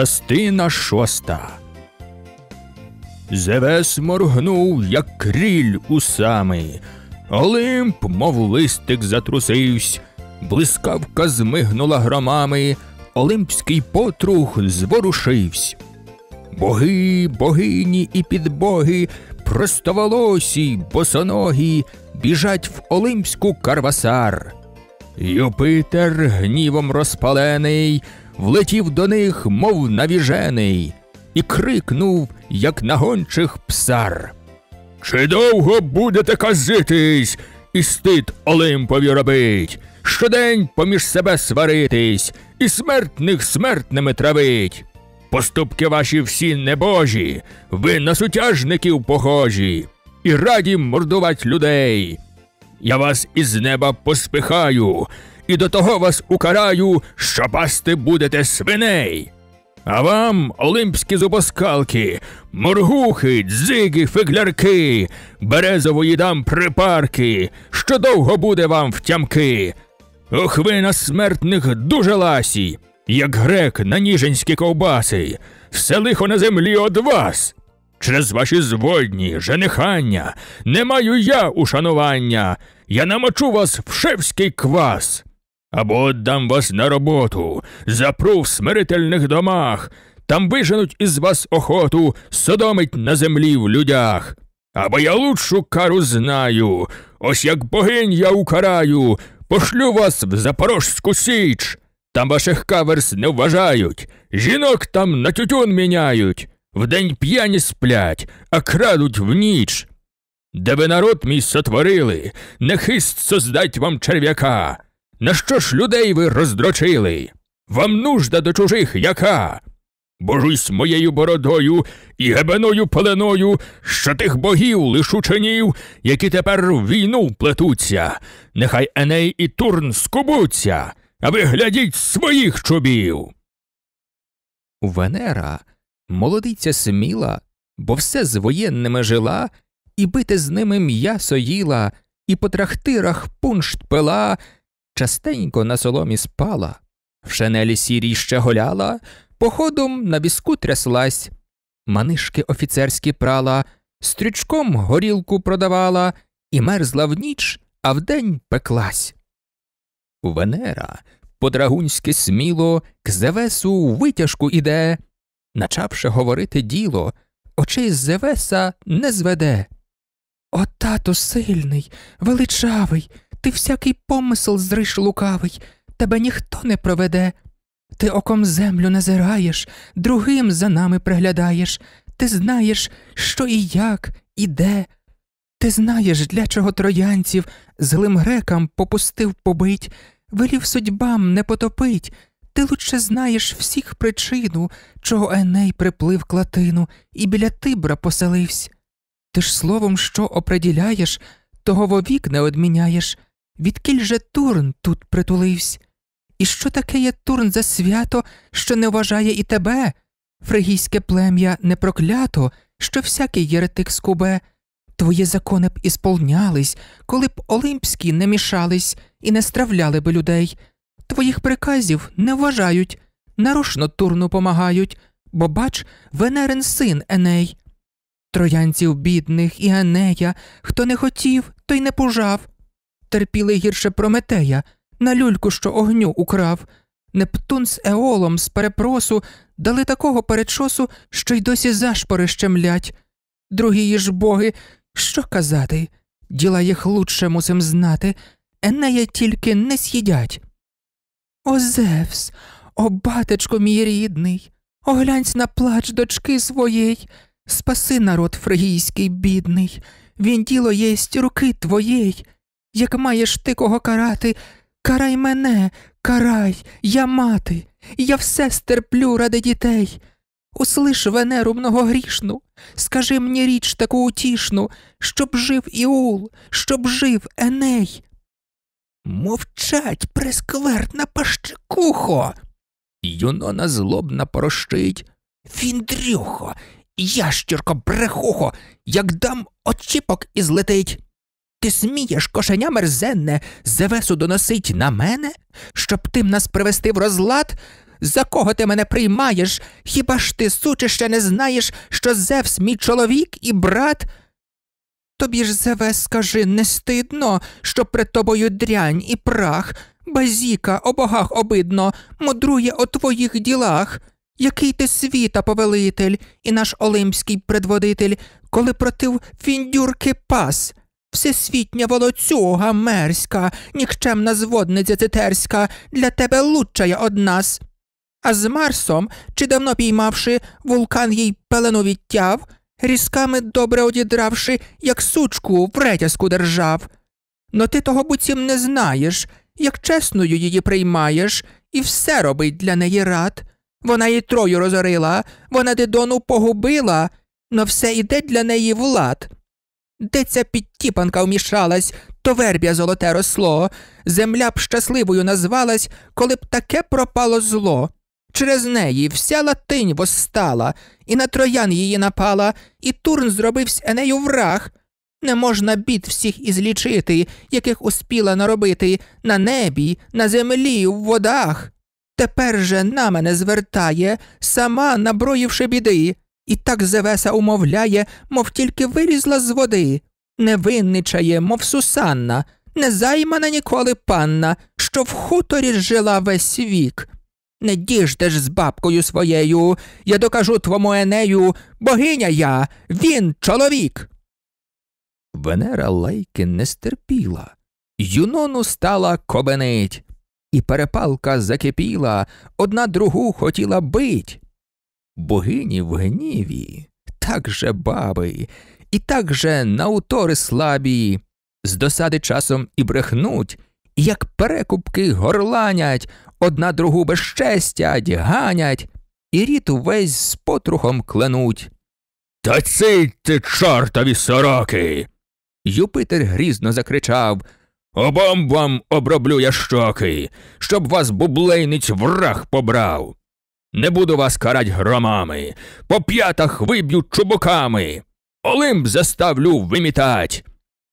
Частина шоста. Зевес моргнув, як кріль усами. Олимп, мов листик, затрусивсь, блискавка змигнула громами, Олимпський потрух зворушивсь. Боги, богині і підбоги, простоволосі, босоногі, біжать в Олимпську карвасар. Юпитер гнівом розпалений влетів до них, мов навіжений, і крикнув, як на гончих псар. Чи довго будете казитись, і стид Олимпові робить, щодень поміж себе сваритись, і смертних смертними травить. Поступки ваші всі небожі, ви на сутяжників похожі, і раді мордувати людей. Я вас із неба поспихаю, і до того вас укараю, що пасти будете свиней. А вам, олимпські зубоскалки, моргухи, дзиги, фиглярки, березової дам припарки, що довго буде вам втямки. Ох, ви на смертних дуже ласі, як грек на ніженські ковбаси, все лихо на землі од вас. Через ваші зводні, женихання, не маю я ушанування, я намочу вас в шевський квас або отдам вас на роботу, запру в смирительних домах, там виженуть із вас охоту, содомить на землі в людях. Або я лучшу кару знаю, ось як богинь я укараю, пошлю вас в Запорожську Січ. Там ваших каверс не вважають, жінок там на тютюн міняють, вдень п'яні сплять, а крадуть в ніч. Де ви народ мій сотворили, нехист создать вам черв'яка. На що ж людей ви роздрочили? Вам нужда до чужих яка? Божусь моєю бородою і гебеною паленою, що тих богів лишу чинів, які тепер в війну плетуться. нехай Еней і Турн скубуться, а ви глядіть своїх чубів. Венера, молодиця сміла, бо все з воєнними жила, і бити з ними м'ясо їла, і по трахтирах пуншт пила частенько на соломі спала, в шанелі сірій ще голяла, походом на візку тряслась, манишки офіцерські прала, стрючком горілку продавала і мерзла в ніч, а вдень пеклась. Венера подрагунськи сміло к Зевесу витяжку іде, начавши говорити діло, очей з Зевеса не зведе. О, тато сильний, величавий, ти всякий помисел зриш лукавий, тебе ніхто не проведе. Ти оком землю назираєш, другим за нами приглядаєш, ти знаєш, що і як, і де. Ти знаєш, для чого троянців злим грекам попустив побить, велів судьбам не потопить, ти лучше знаєш всіх причину, чого Еней приплив к латину і біля Тибра поселився. Ти ж словом, що оприділяєш, того вовік не одміняєш. Відкіль же Турн тут притуливсь? І що таке є Турн за свято, що не вважає і тебе? Фригійське плем'я не проклято, що всякий єретик скубе. Твої закони б ісполнялись, коли б олимпські не мішались і не стравляли би людей. Твоїх приказів не вважають, нарушно Турну помагають, бо, бач, венерин син Еней. Троянців бідних і Енея, хто не хотів, той не пужав терпіли гірше Прометея, на люльку, що огню украв. Нептун з Еолом з перепросу дали такого перечосу, що й досі зашпори щемлять. Другі ж боги, що казати? Діла їх лучше мусим знати, Енея тільки не с'їдять. О Зевс, о батечко мій рідний, оглянься на плач дочки своєї, спаси народ фригійський бідний, він діло єсть руки твоєї, як маєш ти кого карати, карай мене, карай, я мати, я все стерплю ради дітей. Услиш венеру многогрішну, скажи мені річ таку утішну, щоб жив Іул, щоб жив Еней. Мовчать, пресквертна пащикухо. Юнона злобна порощить. Фіндрюхо, ящірко брехухо, як дам очіпок і злетить. Ти смієш, кошеня мерзенне, зевесу доносить на мене, щоб тим нас привести в розлад? За кого ти мене приймаєш? Хіба ж ти, суче, ще не знаєш, що Зевс мій чоловік і брат? Тобі ж, Зевес, скажи, не стидно, що пред тобою дрянь і прах, базіка о богах обидно, мудрує о твоїх ділах. Який ти світа повелитель і наш олимпський предводитель, коли против фіндюрки пас? Всесвітня волоцюга мерська, нікчемна зводниця цитерська, для тебе лучшая од нас. А з Марсом, чи давно піймавши, вулкан їй пелену відтяв, різками добре одідравши, як сучку в ретязку держав. Но ти того буцім не знаєш, як чесною її приймаєш, і все робить для неї рад. Вона її трою розорила, вона дидону погубила, но все іде для неї влад. Де ця підтіпанка вмішалась, то верб'я золоте росло, земля б щасливою назвалась, коли б таке пропало зло. Через неї вся латинь восстала, і на троян її напала, і Турн зробивсь Енею враг. Не можна бід всіх ізлічити, яких успіла наробити на небі, на землі, в водах. Тепер же на мене звертає, сама наброївши біди. І так Зевеса умовляє, мов тільки вилізла з води, невинничає, мов Сусанна, незаймана ніколи панна, що в хуторі жила весь вік. Не діждеш з бабкою своєю, я докажу твому Енею, богиня я, він чоловік. Венера лайки не стерпіла, Юнону стала кобенить, і перепалка закипіла, одна другу хотіла бить богині в гніві, так же баби, і так же наутори слабі, з досади часом і брехнуть, як перекупки горланять, одна другу безчестять, ганять, і рід увесь з потрухом кленуть. Та цийте, чортові сороки. Юпитер грізно закричав Обом вам оброблю я щоки, щоб вас бублейниць враг побрав. Не буду вас карать громами, по п'ятах виб'ю чубуками, Олимп заставлю вимітать.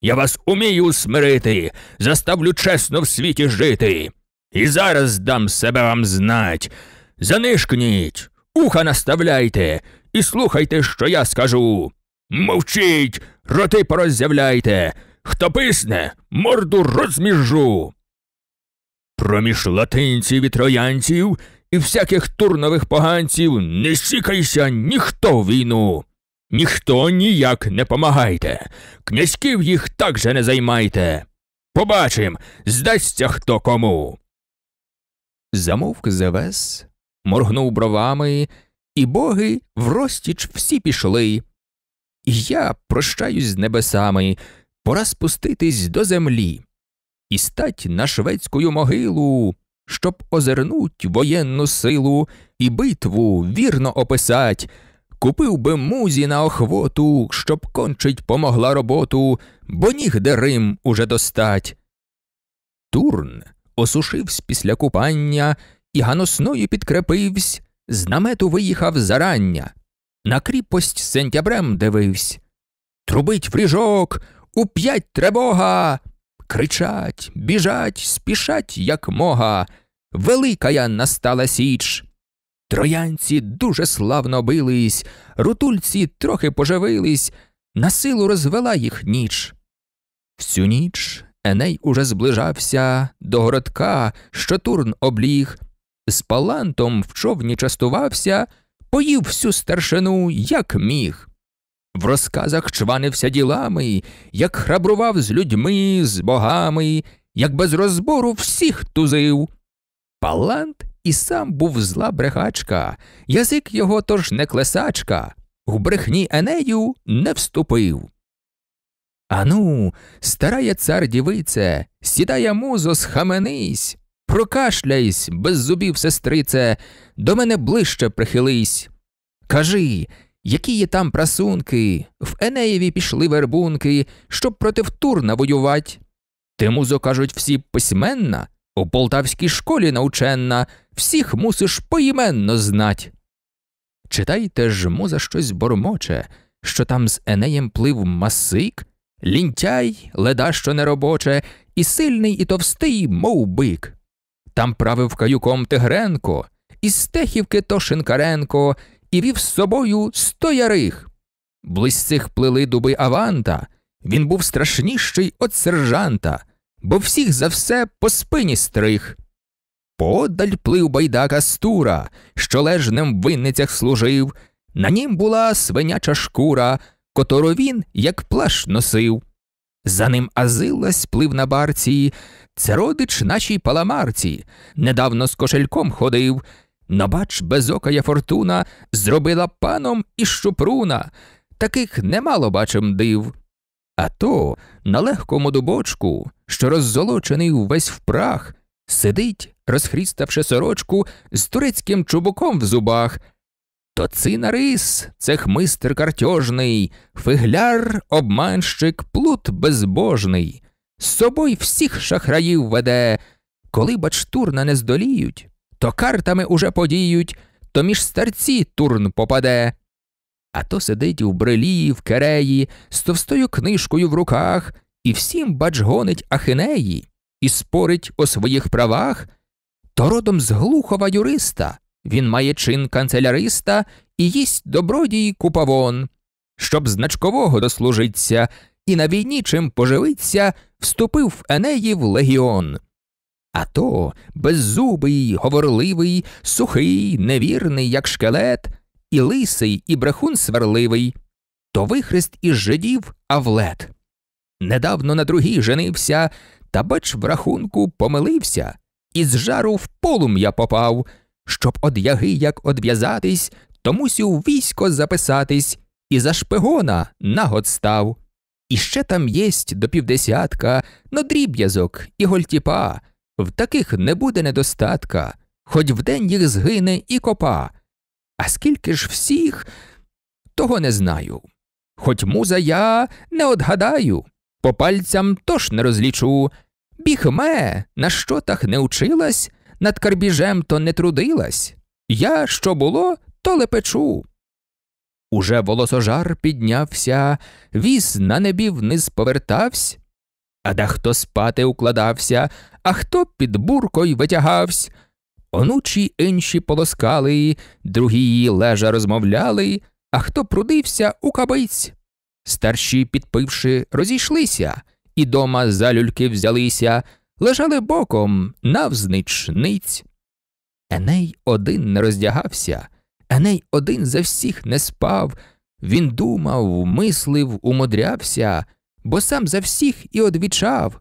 Я вас умію смирити, заставлю чесно в світі жити. І зараз дам себе вам знать. Занишкніть, уха наставляйте і слухайте, що я скажу. Мовчіть, роти пороззявляйте, хто писне, морду розміжу. Проміж латинців і троянців і всяких турнових поганців не сікайся ніхто в війну. Ніхто ніяк не помагайте. Князьків їх так же не займайте. Побачим, здасться хто кому. Замовк Зевес, моргнув бровами, і боги врозтіч всі пішли. Я прощаюсь з небесами, пора спуститись до землі і стать на шведську могилу щоб озирнуть воєнну силу і битву вірно описать, купив би музі на охвоту, щоб кончить помогла роботу, бо нігде Рим уже достать. Турн осушивсь після купання і ганосною підкрепивсь, з намету виїхав зарання, на кріпость сентябрем дививсь. Трубить фріжок, уп'ять п'ять требога кричать, біжать, спішать, як мога. Великая настала січ. Троянці дуже славно бились, рутульці трохи поживились, на силу розвела їх ніч. Всю ніч Еней уже зближався до городка, що Турн обліг, з палантом в човні частувався, поїв всю старшину, як міг в розказах чванився ділами, як храбрував з людьми, з богами, як без розбору всіх тузив. Палант і сам був зла брехачка, язик його тож не клесачка, в брехні Енею не вступив. Ану, старає цар дівице, сідає музо, схаменись, прокашляйсь, без зубів, сестрице, до мене ближче прихились. Кажи, які є там прасунки, в Енеєві пішли вербунки, щоб проти Турна воювать. Тимузо, кажуть, всі письменна, у полтавській школі наученна, всіх мусиш поіменно знать. Читайте ж, муза щось бормоче, що там з Енеєм плив масик, лінтяй, леда що неробоче, і сильний, і товстий, мов бик. Там правив каюком Тигренко, і Стехівки то Шинкаренко і вів з собою сто ярих. цих плили дуби Аванта, він був страшніший от сержанта, бо всіх за все по спині стриг. Подаль плив байдака стура, що лежнем в винницях служив, на нім була свиняча шкура, котору він, як плащ носив. За ним азилась плив на барці, це родич нашій паламарці, недавно з кошельком ходив. Набач безокая фортуна зробила паном і щупруна. Таких немало бачим див. А то на легкому дубочку, що роззолочений увесь в прах, сидить, розхріставши сорочку, з турецьким чубуком в зубах. То цинарис, це хмистр картьожний, фигляр, обманщик, плут безбожний, з собою всіх шахраїв веде, коли бач турна не здоліють, то картами уже подіють, то між старці Турн попаде. А то сидить у брелі, в кереї, з товстою книжкою в руках, і всім бач гонить ахинеї, і спорить о своїх правах, то родом з глухова юриста він має чин канцеляриста і їсть добродій купавон, щоб значкового дослужиться, і на війні чим поживиться, вступив в Енеїв легіон. А то беззубий, говорливий, сухий, невірний, як шкелет, і лисий, і брехун сварливий, то вихрест із жидів Авлет. Недавно на другій женився, та бач, в рахунку помилився, і з жару в полум'я попав. Щоб од яги як одв'язатись, то мусів військо записатись, і за шпигона нагод став. І ще там єсть до півдесятка, но дріб'язок і гольтіпа в таких не буде недостатка, хоч вдень їх згине і копа. А скільки ж всіх, того не знаю. Хоч муза я не одгадаю, по пальцям тож не розлічу. Бігме, на щотах не училась, над карбіжем то не трудилась. Я, що було, то лепечу. Уже волосожар піднявся, віз на небі вниз повертався, а дехто спати укладався, а хто під буркою витягавсь. Онучі інші полоскали, другі лежа розмовляли, а хто прудився у кабиць. Старші, підпивши, розійшлися, і дома за люльки взялися, лежали боком навзничниць. Еней один не роздягався, Еней один за всіх не спав. Він думав, мислив, умудрявся, бо сам за всіх і одвічав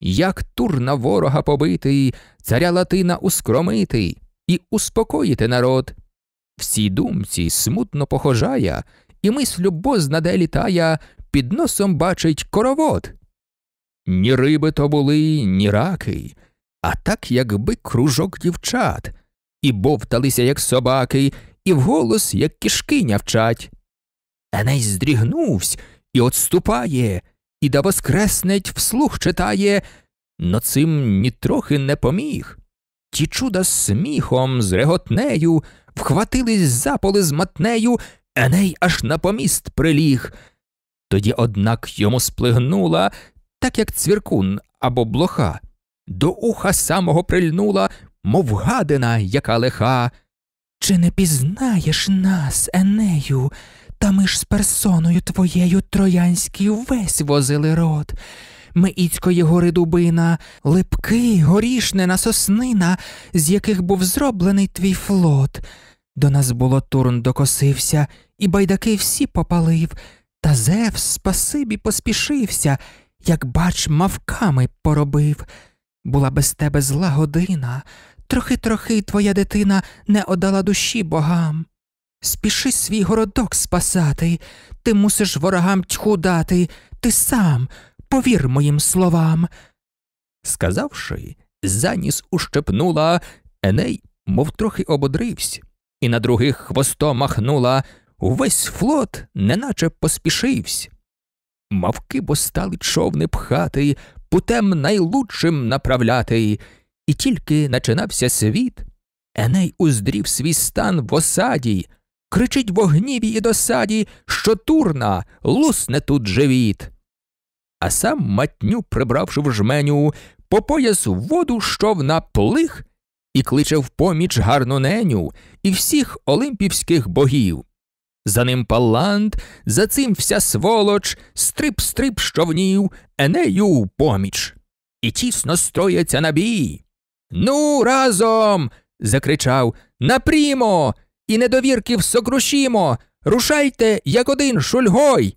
як турна ворога побитий, царя Латина ускромити і успокоїти народ. Всій думці смутно похожая, і мислю бозна де літає, під носом бачить коровод. Ні риби то були, ні раки, а так, якби кружок дівчат, і бовталися, як собаки, і вголос, як кішки нявчать. Еней здрігнувсь і отступає, і да воскреснеть вслух читає, но цим нітрохи не поміг. Ті чуда з сміхом, з реготнею, вхватились за поли з матнею, Еней аж на поміст приліг. Тоді, однак, йому сплигнула, так як цвіркун або блоха, до уха самого прильнула, мов гадина, яка лиха. Чи не пізнаєш нас, Енею, та ми ж з персоною твоєю троянський увесь возили рот. Меїцької гори дубина, липки, горішнина, соснина, з яких був зроблений твій флот. До нас було Турн докосився, і байдаки всі попалив, та Зевс спасибі поспішився, як, бач, мавками поробив. Була без тебе зла година, трохи трохи твоя дитина не одала душі богам. Спіши свій городок спасати, ти мусиш ворогам тьху дати, ти сам повір моїм словам. Сказавши, заніс ущепнула, Еней, мов трохи ободрився, і на других хвостом махнула, увесь флот неначе поспішився. Мавки бо стали човни пхати, путем найлучшим направляти, і тільки начинався світ, Еней уздрів свій стан в осаді кричить бо гніві і досаді, що Турна лусне тут живіт. А сам матню, прибравши в жменю, по пояс в воду щов на плих і кличе в поміч гарну неню і всіх олимпівських богів. За ним палант, за цим вся сволоч, стрип стрип щовнів, Енею в поміч. І тісно строяться на бій. Ну, разом. закричав. Напрімо і недовірків сокрушімо. Рушайте, як один шульгой.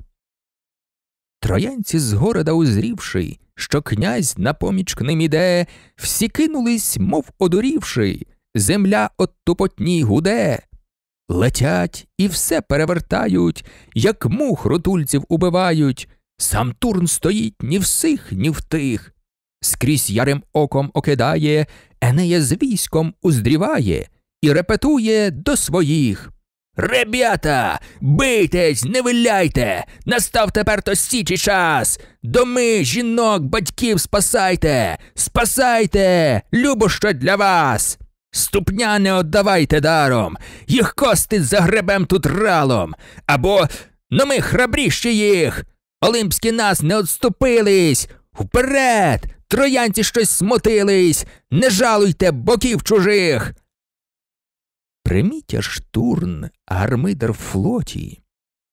Троянці з города узрівши, що князь на поміч к ним іде, всі кинулись, мов одурівши, земля от тупотні гуде. Летять і все перевертають, як мух рутульців убивають. Сам Турн стоїть ні в сих, ні в тих. Скрізь ярим оком окидає, Енея з військом уздріває і репетує до своїх. Ребята, бийтесь, не виляйте! Настав тепер то січі час. Доми, жінок, батьків спасайте, спасайте, любо що для вас. Ступня не отдавайте даром, їх кости за гребем тут ралом. Або но ми храбріші їх. Олимпські нас не отступились. Вперед! Троянці щось смотились, не жалуйте боків чужих. Примітя ж Турн, гармидар флоті,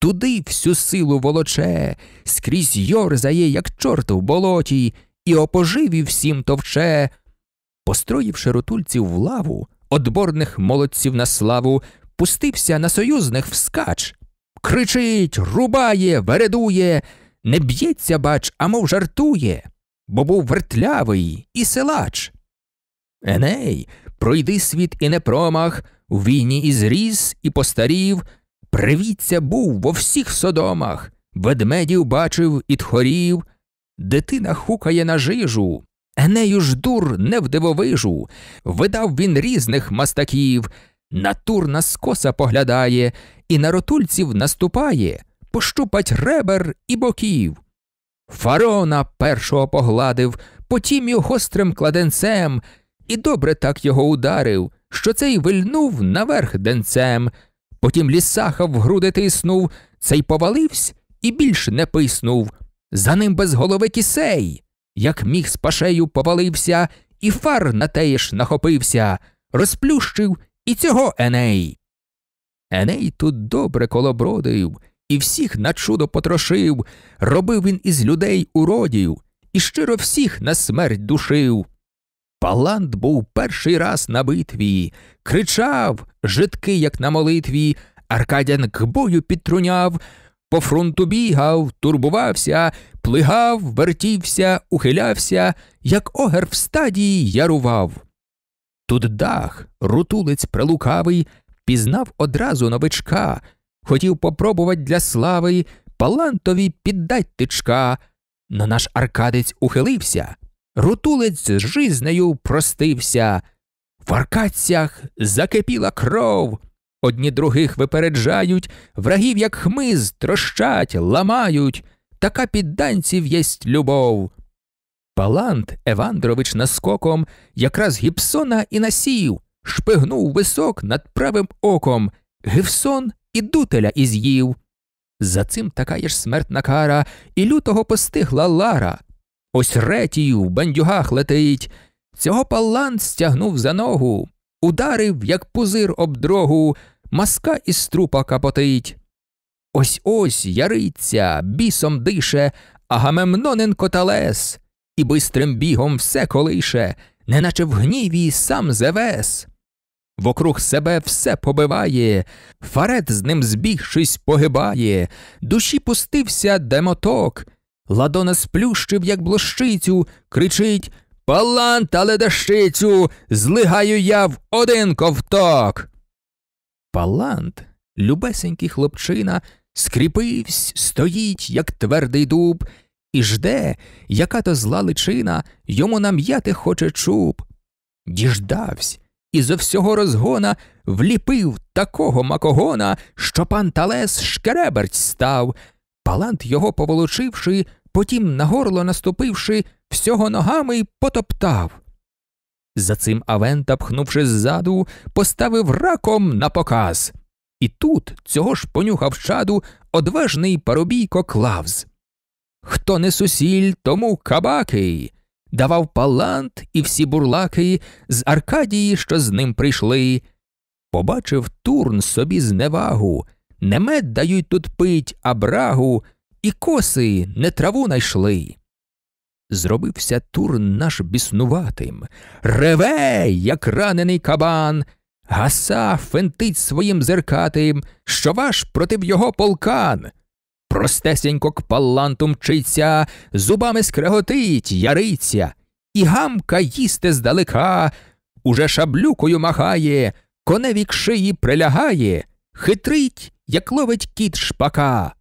туди всю силу волоче, скрізь йорзає, як чорт в болоті, і опоживі всім товче. Построївши рутульців в лаву, Отборних молодців на славу, пустився на союзних вскач. Кричить, рубає, вередує, не б'ється, бач, а мов жартує, бо був вертлявий і силач. Еней, пройди світ і не промах у війні і зріс, і постарів, Привіться був во всіх содомах, ведмедів бачив і тхорів, дитина хукає на жижу, Енею ж дур не вдивовижу, видав він різних мастаків, на скоса поглядає, і на ротульців наступає, пощупать ребер і боків. Фарона першого погладив, потім його гострим кладенцем, і добре так його ударив, що цей вильнув наверх денцем, потім лісаха в груди тиснув, цей поваливсь і більш не писнув. За ним без голови кісей, як міг з пашею повалився, і фар на теєш нахопився, розплющив і цього Еней. Еней тут добре колобродив, і всіх на чудо потрошив, робив він із людей уродів, і щиро всіх на смерть душив. Палант був перший раз на битві, кричав, жидкий, як на молитві, Аркадян к бою підтруняв, по фронту бігав, турбувався, плигав, вертівся, ухилявся, як огер в стадії ярував. Тут дах, рутулець прилукавий, пізнав одразу новичка, хотів попробувати для слави палантові піддать тичка. Но наш аркадець ухилився, Рутулець з жизнею простився. В аркадцях закипіла кров. Одні других випереджають, врагів, як хмиз, трощать, ламають. Така підданців єсть любов. Палант Евандрович наскоком якраз Гіпсона і насів, шпигнув висок над правим оком, Гевсон і дутеля із'їв. За цим така є ж смертна кара, і лютого постигла лара. Ось Ретій в бандюгах летить. Цього паллан стягнув за ногу, ударив, як пузир об дрогу, маска із трупа капотить. Ось ось яриться, бісом дише, Агамемнонен коталес, і бистрим бігом все колише, неначе в гніві сам зевес. Вокруг себе все побиває, фарет з ним збігшись погибає, душі пустився демоток. Ладона сплющив, як блощицю, кричить Палант, але дещицю! Злигаю я в один ковток. Палант, любесенький хлопчина, скріпивсь, стоїть, як твердий дуб, і жде, яка то зла личина йому нам'яти хоче чуб. Діждавсь і зо всього розгона вліпив такого макогона, що пан Талес шкереберть став. Палант, його поволочивши, потім на горло наступивши, всього ногами й потоптав. За цим Авента, пхнувши ззаду, поставив раком на показ. І тут цього ж понюхав чаду одважний парубійко Клавз. Хто не сусіль, тому кабаки. Давав палант і всі бурлаки з Аркадії, що з ним прийшли. Побачив Турн собі зневагу, не мед дають тут пить, а брагу, і коси не траву найшли. Зробився Тур наш біснуватим, реве, як ранений кабан, гаса фентить своїм зеркатим, що ваш против його полкан. Простесенько к палланту мчиться, зубами скреготить, яриться, і гамка їсте здалека, уже шаблюкою махає, коневі к шиї прилягає, хитрить як ловить кіт шпака.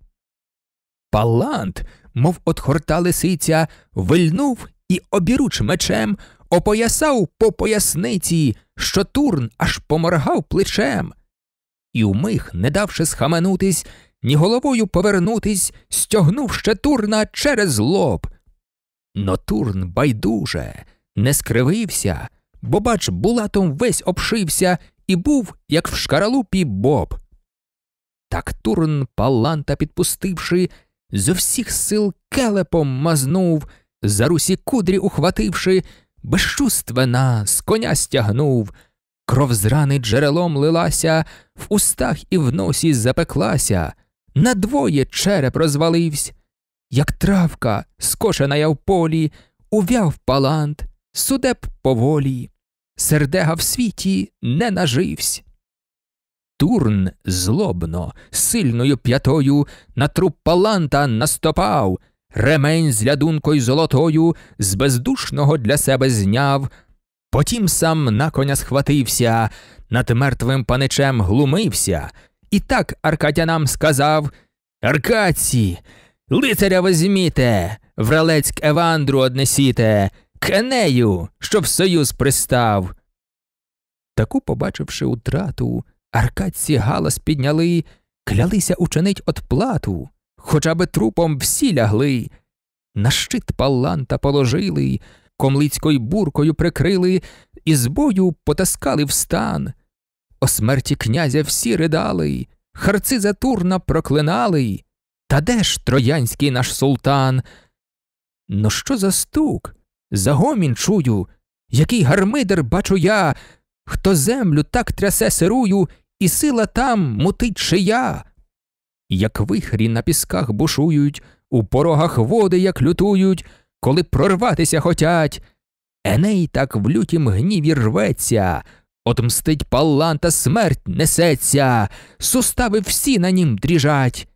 Палант, мов от хорта лисиця, вильнув і обіруч мечем, опоясав по поясниці, що Турн аж поморгав плечем. І умих, не давши схаменутись, ні головою повернутись, стягнув ще Турна через лоб. Но Турн байдуже не скривився, бо, бач, булатом весь обшився і був, як в шкаралупі боб. Так Турн Паланта, підпустивши, З усіх сил келепом мазнув, за русі кудрі ухвативши, безчувствена з коня стягнув, кров з рани джерелом лилася, в устах і в носі запеклася, надвоє череп розваливсь, як травка, скошена я в полі, увяв палант, судеб поволі, сердега в світі не наживсь. Турн злобно, сильною п'ятою на труп паланта настопав, ремень з лядункою золотою з бездушного для себе зняв. Потім сам на коня схватився, над мертвим паничем глумився, і так аркадянам сказав Аркадці, лицаря візьміте, в Ралецьк Евандру однесіте, кенею, щоб союз пристав. Таку, побачивши утрату, Аркадці галас підняли, клялися учинить отплату, хоча би трупом всі лягли, на щит паланта положили, комлицькою буркою прикрили, і з бою потаскали в стан. О смерті князя всі ридали, харци за Турна проклинали. Та де ж троянський наш султан? Ну що за стук? Загомін чую, який гармидер бачу я, Хто землю так трясе сирую, і сила там мутить шия. Як вихрі на пісках бушують, у порогах води як лютують, коли прорватися хотять. Еней так в лютім гніві рветься, отмстить паланта смерть несеться, сустави всі на нім дріжать.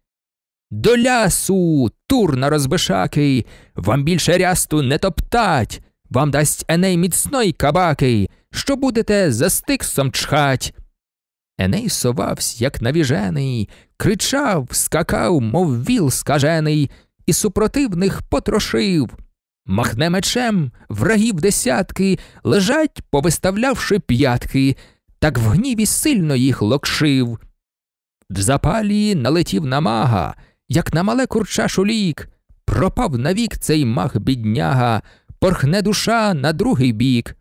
До лясу, турна розбишаки, вам більше рясту не топтать, вам дасть Еней міцної кабаки що будете за стиксом чхать. Еней совавсь, як навіжений, кричав, скакав, мов віл скажений, і супротивних потрошив. Махне мечем врагів десятки, лежать, повиставлявши п'ятки, так в гніві сильно їх локшив. В запалі налетів на мага, як на мале курча шулік. Пропав навік цей маг бідняга, порхне душа на другий бік.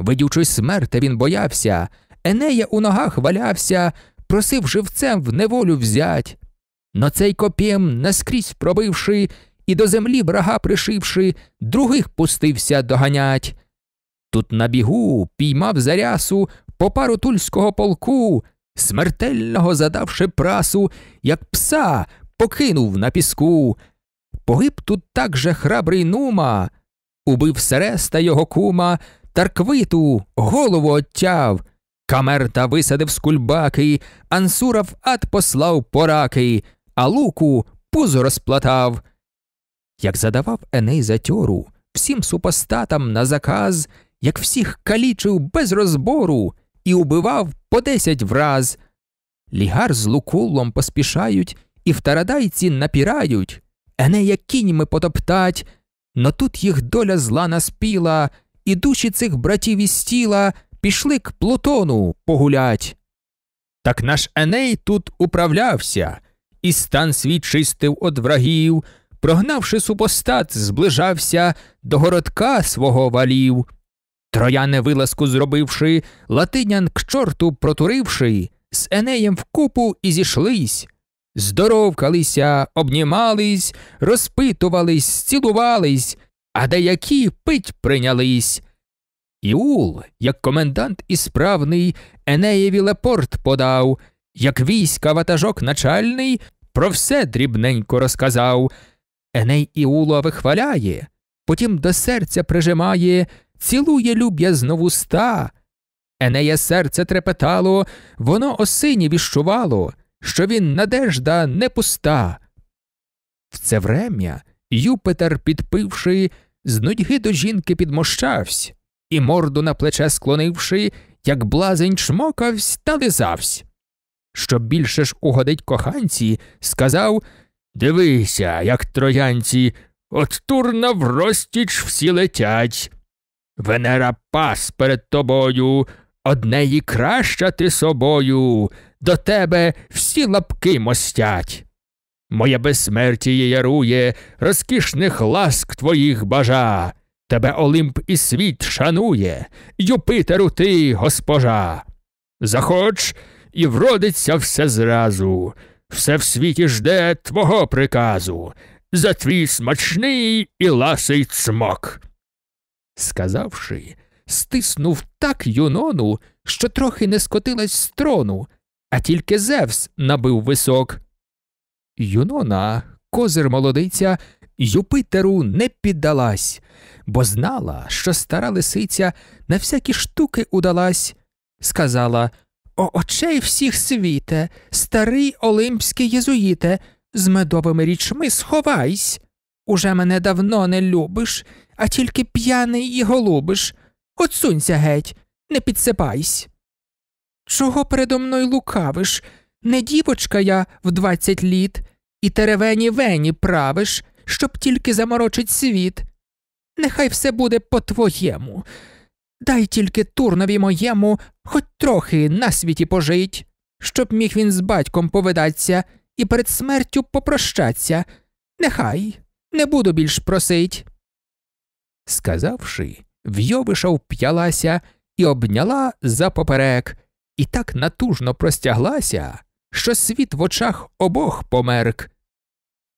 Видючи смерти він боявся, Енея у ногах валявся, просив живцем в неволю взять. Но цей коп'єм, наскрізь пробивши і до землі врага пришивши, других пустився доганять. Тут на бігу піймав зарясу по пару тульського полку, смертельного задавши прасу, як пса покинув на піску. Погиб тут так же храбрий нума, убив Сереста його кума. Тарквиту голову оттяв, Камерта висадив скульбаки, Ансура в ад послав пораки, а луку пузо розплатав. Як задавав Еней затьору всім супостатам на заказ, як всіх калічив без розбору і убивав по десять враз. Лігар з лукуллом поспішають і в тарадайці напірають, Енея кіньми потоптать, но тут їх доля зла наспіла і душі цих братів із тіла пішли к Плутону погулять. Так наш Еней тут управлявся, і стан свій чистив од врагів, прогнавши супостат, зближався до городка свого валів. Трояне вилазку зробивши, латинян к чорту протуривши, з Енеєм вкупу і зійшлись. Здоровкалися, обнімались, розпитувались, цілувались, а деякі пить прийнялись. Іул, як комендант ісправний, Енеєві лепорт подав, як війська ватажок начальний, про все дрібненько розказав. Еней Іула вихваляє, потім до серця прижимає, цілує люб'язно ста. Енея серце трепетало, воно осині віщувало, що він надежда не пуста. В це врем'я Юпитер, підпивши, з нудьги до жінки підмощавсь, і морду на плече склонивши, як блазень чмокавсь та лизавсь. Щоб більше ж угодить коханці, сказав Дивися, як троянці, от Турна вростіч всі летять. Венера пас перед тобою, однеї краща ти собою, до тебе всі лапки мостять. Моє безсмертіє ярує, розкішних ласк твоїх бажа, тебе Олимп і світ шанує, Юпитеру ти, госпожа. Захоч і вродиться все зразу, все в світі жде твого приказу, за твій смачний і ласий цмок. Сказавши, стиснув так юнону, що трохи не скотилась з трону, а тільки Зевс набив висок. Юнона, козир молодиця, Юпитеру не піддалась, бо знала, що стара лисиця на всякі штуки удалась. Сказала О очей всіх світе, старий олимпський єзуїте, з медовими річми сховайсь. Уже мене давно не любиш, а тільки п'яний і голубиш. Отсунься геть, не підсипайсь. Чого передо мною лукавиш? Не дівочка я в двадцять літ, і теревені вені правиш, щоб тільки заморочить світ. Нехай все буде по твоєму. Дай тільки турнові моєму хоч трохи на світі пожить, щоб міг він з батьком повидаться і перед смертю попрощаться. Нехай не буду більш просить. Сказавши, вйовиша вп'ялася і обняла за поперек, і так натужно простяглася, що світ в очах обох померк.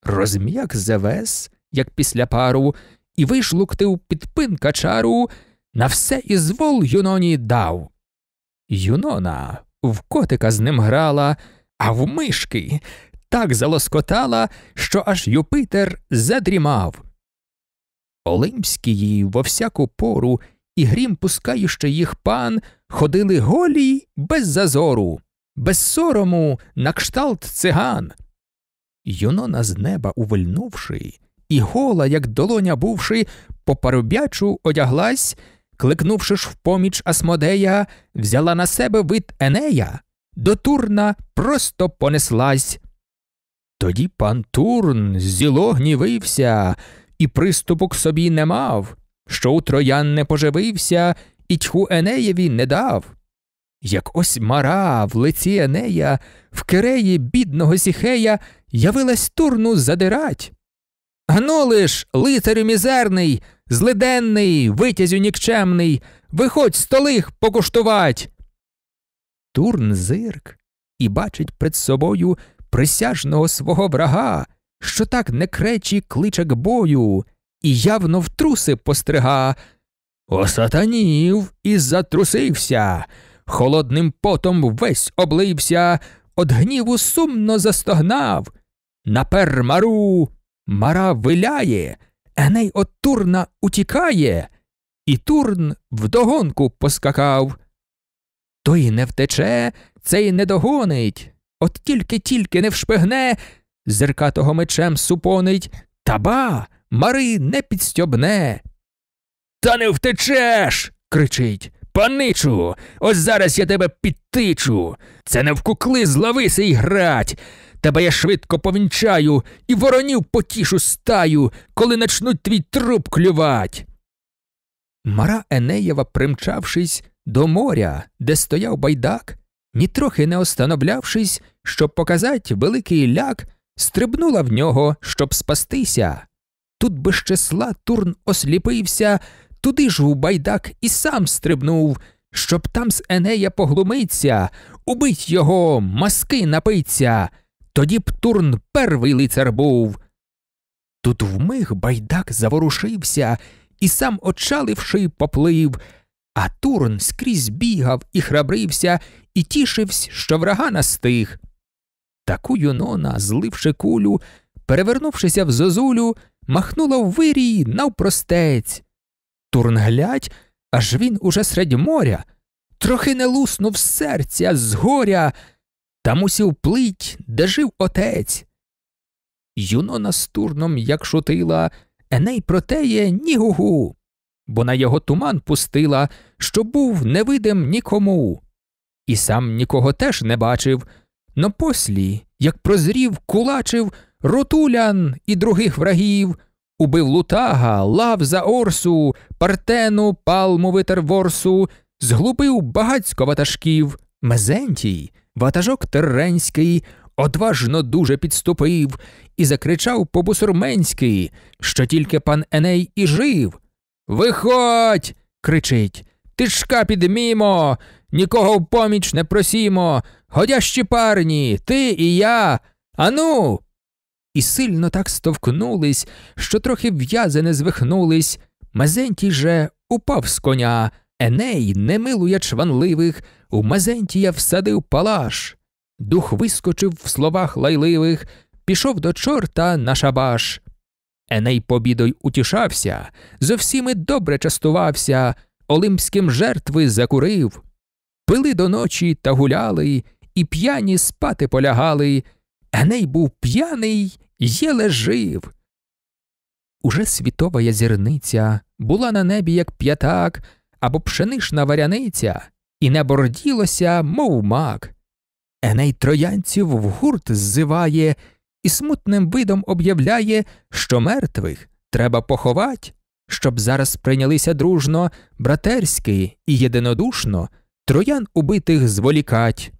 Розм'як Зевес, як після пару, і вишлуктив підпинка чару, на все ізвол Юноні дав. Юнона в котика з ним грала, а в мишки так залоскотала, що аж Юпитер задрімав. Олимпські її во всяку пору і грім пускаючи їх пан ходили голі без зазору без сорому на кшталт циган. Юнона з неба увильнувши, і гола, як долоня бувши, по парубячу одяглась, кликнувши ж в поміч Асмодея, взяла на себе вид Енея, до Турна просто понеслась. Тоді пан Турн зіло гнівився і приступу к собі не мав, що у троян не поживився і тьху Енеєві не дав. Як ось мара в лиці Енея, в киреї бідного сіхея явилась турну задирать. Гну лиш, лицарю мізерний, злиденний, витязю нікчемний, виходь столих покуштувать. Турн зирк і бачить пред собою присяжного свого врага, що так не кречі кличе к бою, і явно в труси пострига. Осатанів і затрусився холодним потом весь облився, Од гніву сумно застогнав. Напер мару, мара виляє, Еней от Турна утікає, і Турн вдогонку поскакав. Той не втече, цей не догонить, от тільки тільки не вшпигне, зеркатого мечем супонить, та ба, мари не підстьобне. Та не втечеш. кричить паничу, ось зараз я тебе підтичу. Це не вкукли зловися й грать. Тебе я швидко повінчаю і воронів потішу стаю, коли начнуть твій труп клювать. Мара Енеєва, примчавшись до моря, де стояв байдак, нітрохи не остановлявшись, щоб показать великий ляк, стрибнула в нього, щоб спастися. Тут би з числа Турн осліпився, Туди ж у байдак і сам стрибнув, щоб там з Енея поглумиться, убить його, маски напиться. Тоді б Турн первий лицар був. Тут вмиг байдак заворушився і сам, очаливши, поплив, а Турн скрізь бігав і храбрився, і тішивсь, що врага настиг. Таку юнона, зливши кулю, перевернувшися в зозулю, махнула в вирій навпростець. Турн глядь, аж він уже серед моря, трохи не луснув серця з горя та мусів плить, де жив отець. Юнона з Турном, як шутила, Еней протеє ні гугу, бо на його туман пустила, що був невидим нікому, і сам нікого теж не бачив, но послі, як прозрів, кулачив ротулян і других врагів убив лутага, лав за орсу, партену, палму витерворсу, зглупив багацько ватажків, Мезентій, ватажок теренський, одважно дуже підступив і закричав по бусурменськи, що тільки пан Еней і жив. Виходь. кричить. Тишка підмімо, нікого в поміч не просімо. Годящі парні, ти і я. Ану, і сильно так стовкнулись, що трохи в'язи не звихнулись. Мазентій же упав з коня. Еней, не милує чванливих, у Мезентія всадив палаш. Дух вискочив в словах лайливих, пішов до чорта на шабаш. Еней побідой утішався, зо всіми добре частувався, Олимпським жертви закурив. Пили до ночі та гуляли, і п'яні спати полягали. Еней був п'яний єле жив. Уже світова язірниця була на небі, як п'ятак або пшенишна варяниця, і не борділося, мов мак. Еней троянців в гурт ззиває і смутним видом об'являє, що мертвих треба поховать, щоб зараз прийнялися дружно, братерськи і єдинодушно троян убитих зволікать.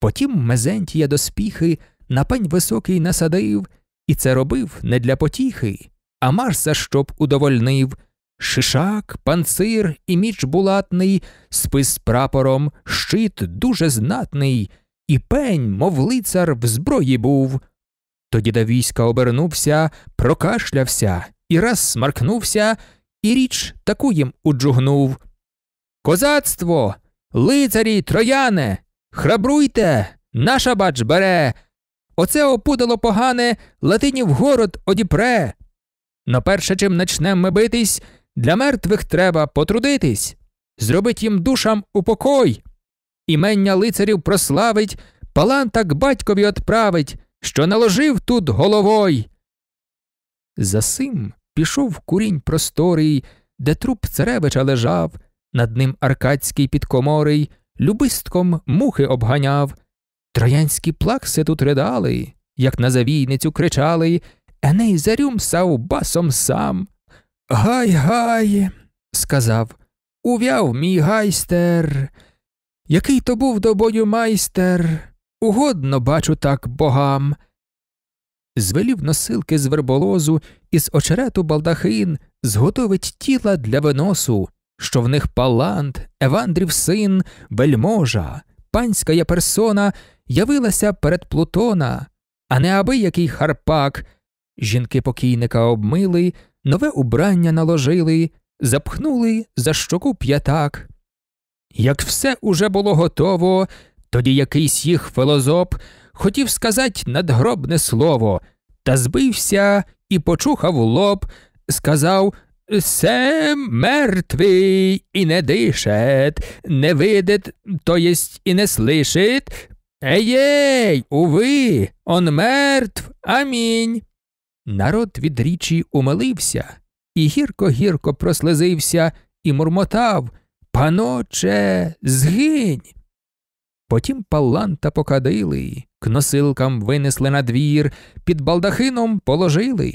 Потім Мезентія доспіхи на пень високий насадив, і це робив не для потіхи, а Марса щоб удовольнив. Шишак, панцир і міч булатний, спис з прапором, щит дуже знатний, і пень, мов лицар, в зброї був. Тоді до війська обернувся, прокашлявся, і раз смаркнувся, і річ таку їм уджугнув. Козацтво, лицарі, трояне, храбруйте, наша бач бере, Оце опудало погане, Латині в город одіпре. Но перше чим начнем ми битись, для мертвих треба потрудитись, зробить їм душам упокой. Імення лицарів прославить, палан так батькові отправить, що наложив тут головой. За сим пішов курінь просторий, де труп царевича лежав, над ним аркадський підкоморий, любистком мухи обганяв. Троянські плакси тут ридали, як на завійницю кричали, Еней зарюмсав басом сам. Гай, гай, сказав, увяв мій гайстер. Який то був до бою майстер, угодно бачу так богам. Звелів носилки з верболозу і з очерету балдахин зготовить тіла для виносу, що в них палант, евандрів син, бельможа, панська я персона явилася перед Плутона, а не аби який харпак. Жінки покійника обмили, нове убрання наложили, запхнули за щоку п'ятак. Як все уже було готово, тоді якийсь їх филозоп хотів сказати надгробне слово, та збився і почухав лоб, сказав «Се мертвий і не дишет, не видит, то єсть і не слишит, Ей-ей, уви, он мертв, амінь. Народ від річі умилився і гірко-гірко прослезився і мурмотав Паноче, згинь. Потім паланта покадили, кносилкам винесли на двір, під балдахином положили.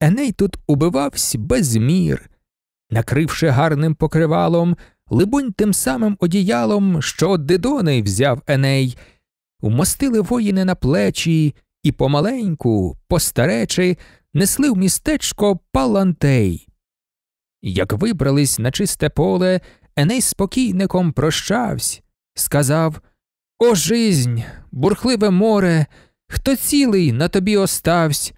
Еней тут убивавсь без мір, накривши гарним покривалом, либунь тим самим одіялом, що Дидони взяв Еней умостили воїни на плечі і помаленьку, постаречі, несли в містечко Палантей. Як вибрались на чисте поле, Еней спокійником прощавсь, сказав О, жизнь, бурхливе море, хто цілий на тобі оставсь.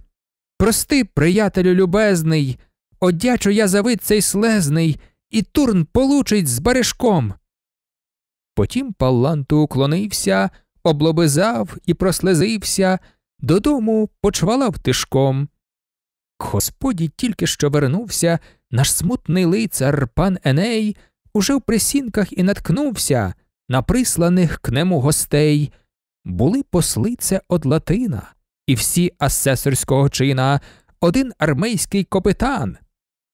Прости, приятелю любезний, одячу я завид цей слезний, і Турн получить з бережком. Потім Палланту уклонився, облобизав і прослезився, додому почвалав тишком. господі тільки що вернувся наш смутний лицар пан Еней уже в присінках і наткнувся на присланих к нему гостей. Були послиця од Латина, і всі асесорського чина, один армейський капитан.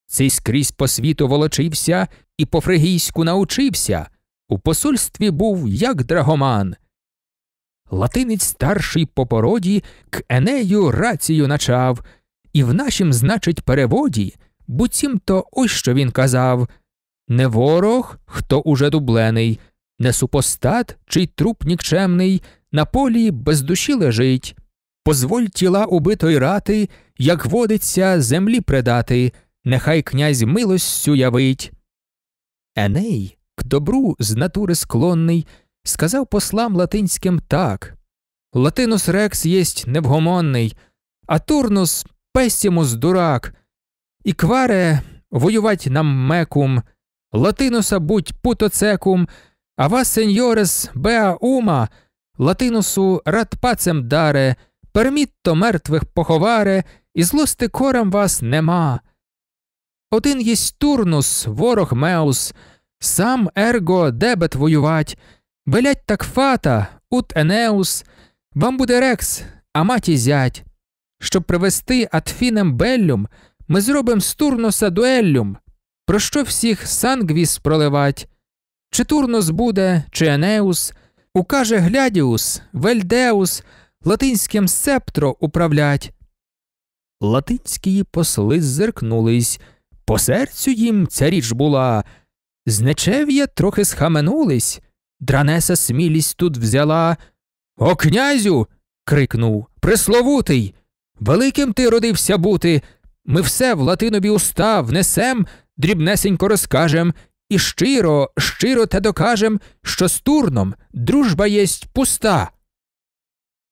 Цей скрізь по світу волочився і по фригійську научився. У посольстві був як драгоман. Латинець старший по породі к Енею рацію начав, і в нашім, значить, переводі, буцімто ось що він казав Не ворог, хто уже дублений, не супостат, чий труп нікчемний, на полі без душі лежить. Позволь тіла убитої рати, як водиться, землі предати, нехай князь милостю явить. Еней к добру з натури склонний сказав послам латинським так Латинус Рекс єсть невгомонний, а Турнус песімус дурак, і кваре воювать нам мекум, Латинуса будь путоцекум, а вас, сеньорес, беа ума, Латинусу рад пацем даре, пермітто мертвих поховаре, і злости корам вас нема. Один єсть Турнус, ворог Меус, сам ерго дебет воювать. Белять фата ут Енеус, вам буде рекс, а маті зять. Щоб привести Атфінем Беллюм, ми зробим з Турноса дуеллюм, про що всіх сангвіс проливать. Чи Турнос буде, чи Енеус, укаже Глядіус, Вельдеус, латинським септро управлять. Латинські посли ззиркнулись, по серцю їм ця річ була, знечев'я трохи схаменулись. Дранеса смілість тут взяла. О, князю. крикнув. Пресловутий. Великим ти родився бути. Ми все в латинові уста внесем, дрібнесенько розкажем, і щиро, щиро те докажем, що з Турном дружба єсть пуста.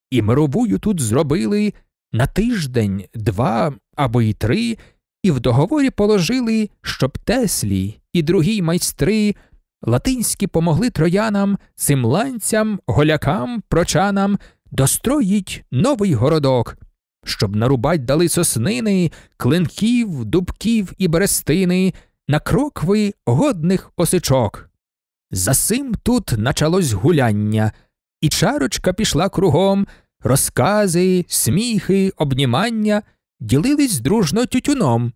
І мировую тут зробили на тиждень, два або й три, і в договорі положили, щоб Теслі і другі майстри Латинські помогли троянам, симланцям, голякам, прочанам достроїть новий городок, щоб нарубать дали соснини, клинків, дубків і берестини, на крокви годних осичок. За сим тут началось гуляння, і чарочка пішла кругом, розкази, сміхи, обнімання ділились дружно тютюном.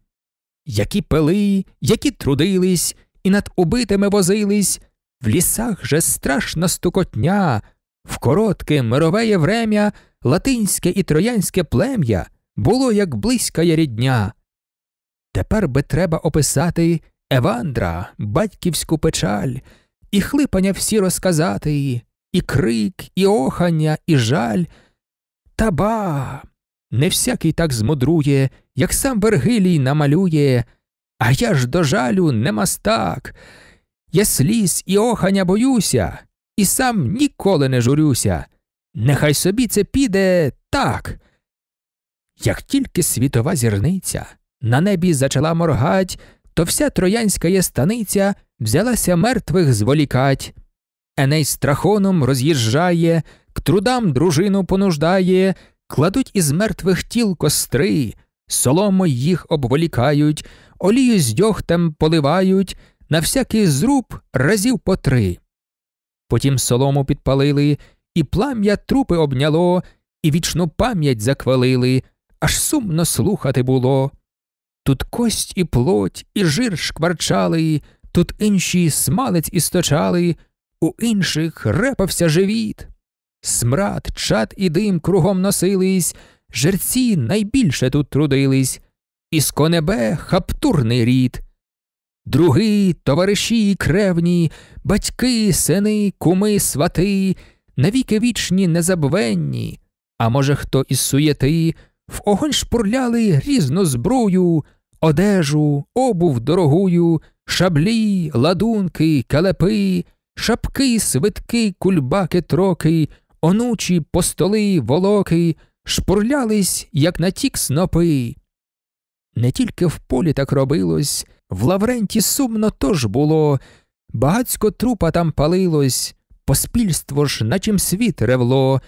Які пили, які трудились. І над убитими возились. В лісах же страшна стукотня, в коротке мировеє врем'я латинське і троянське плем'я було як близька рідня. Тепер би треба описати Евандра, батьківську печаль, і хлипання всі розказати, і крик, і охання, і жаль. Та ба! Не всякий так змудрує, як сам Вергилій намалює. А я ж до жалю не мастак. Я сліз і охання боюся, і сам ніколи не журюся. Нехай собі це піде так. Як тільки світова зірниця на небі зачала моргать, то вся троянська єстаниця взялася мертвих зволікать. Еней страхоном роз'їжджає, к трудам дружину понуждає, кладуть із мертвих тіл костри, соломою їх обволікають, олію з дьогтем поливають на всякий зруб разів по три. Потім солому підпалили, і плам'я трупи обняло, і вічну пам'ять заквалили, аж сумно слухати було. Тут кость і плоть, і жир шкварчали, тут інші смалець істочали, у інших репався живіт. Смрад, чад і дим кругом носились, жерці найбільше тут трудились, із конебе хаптурний рід. Други, товариші, і кревні, батьки, сини, куми, свати, навіки вічні, незабвенні, а може, хто із суєти, в огонь шпурляли різну збрую, одежу, обув дорогую, шаблі, ладунки, калепи, шапки, свитки, кульбаки, троки, онучі, постоли, волоки, шпурлялись, як натік снопи. Не тільки в полі так робилось, в Лавренті сумно тож було, багацько трупа там палилось, поспільство ж, начим світ ревло.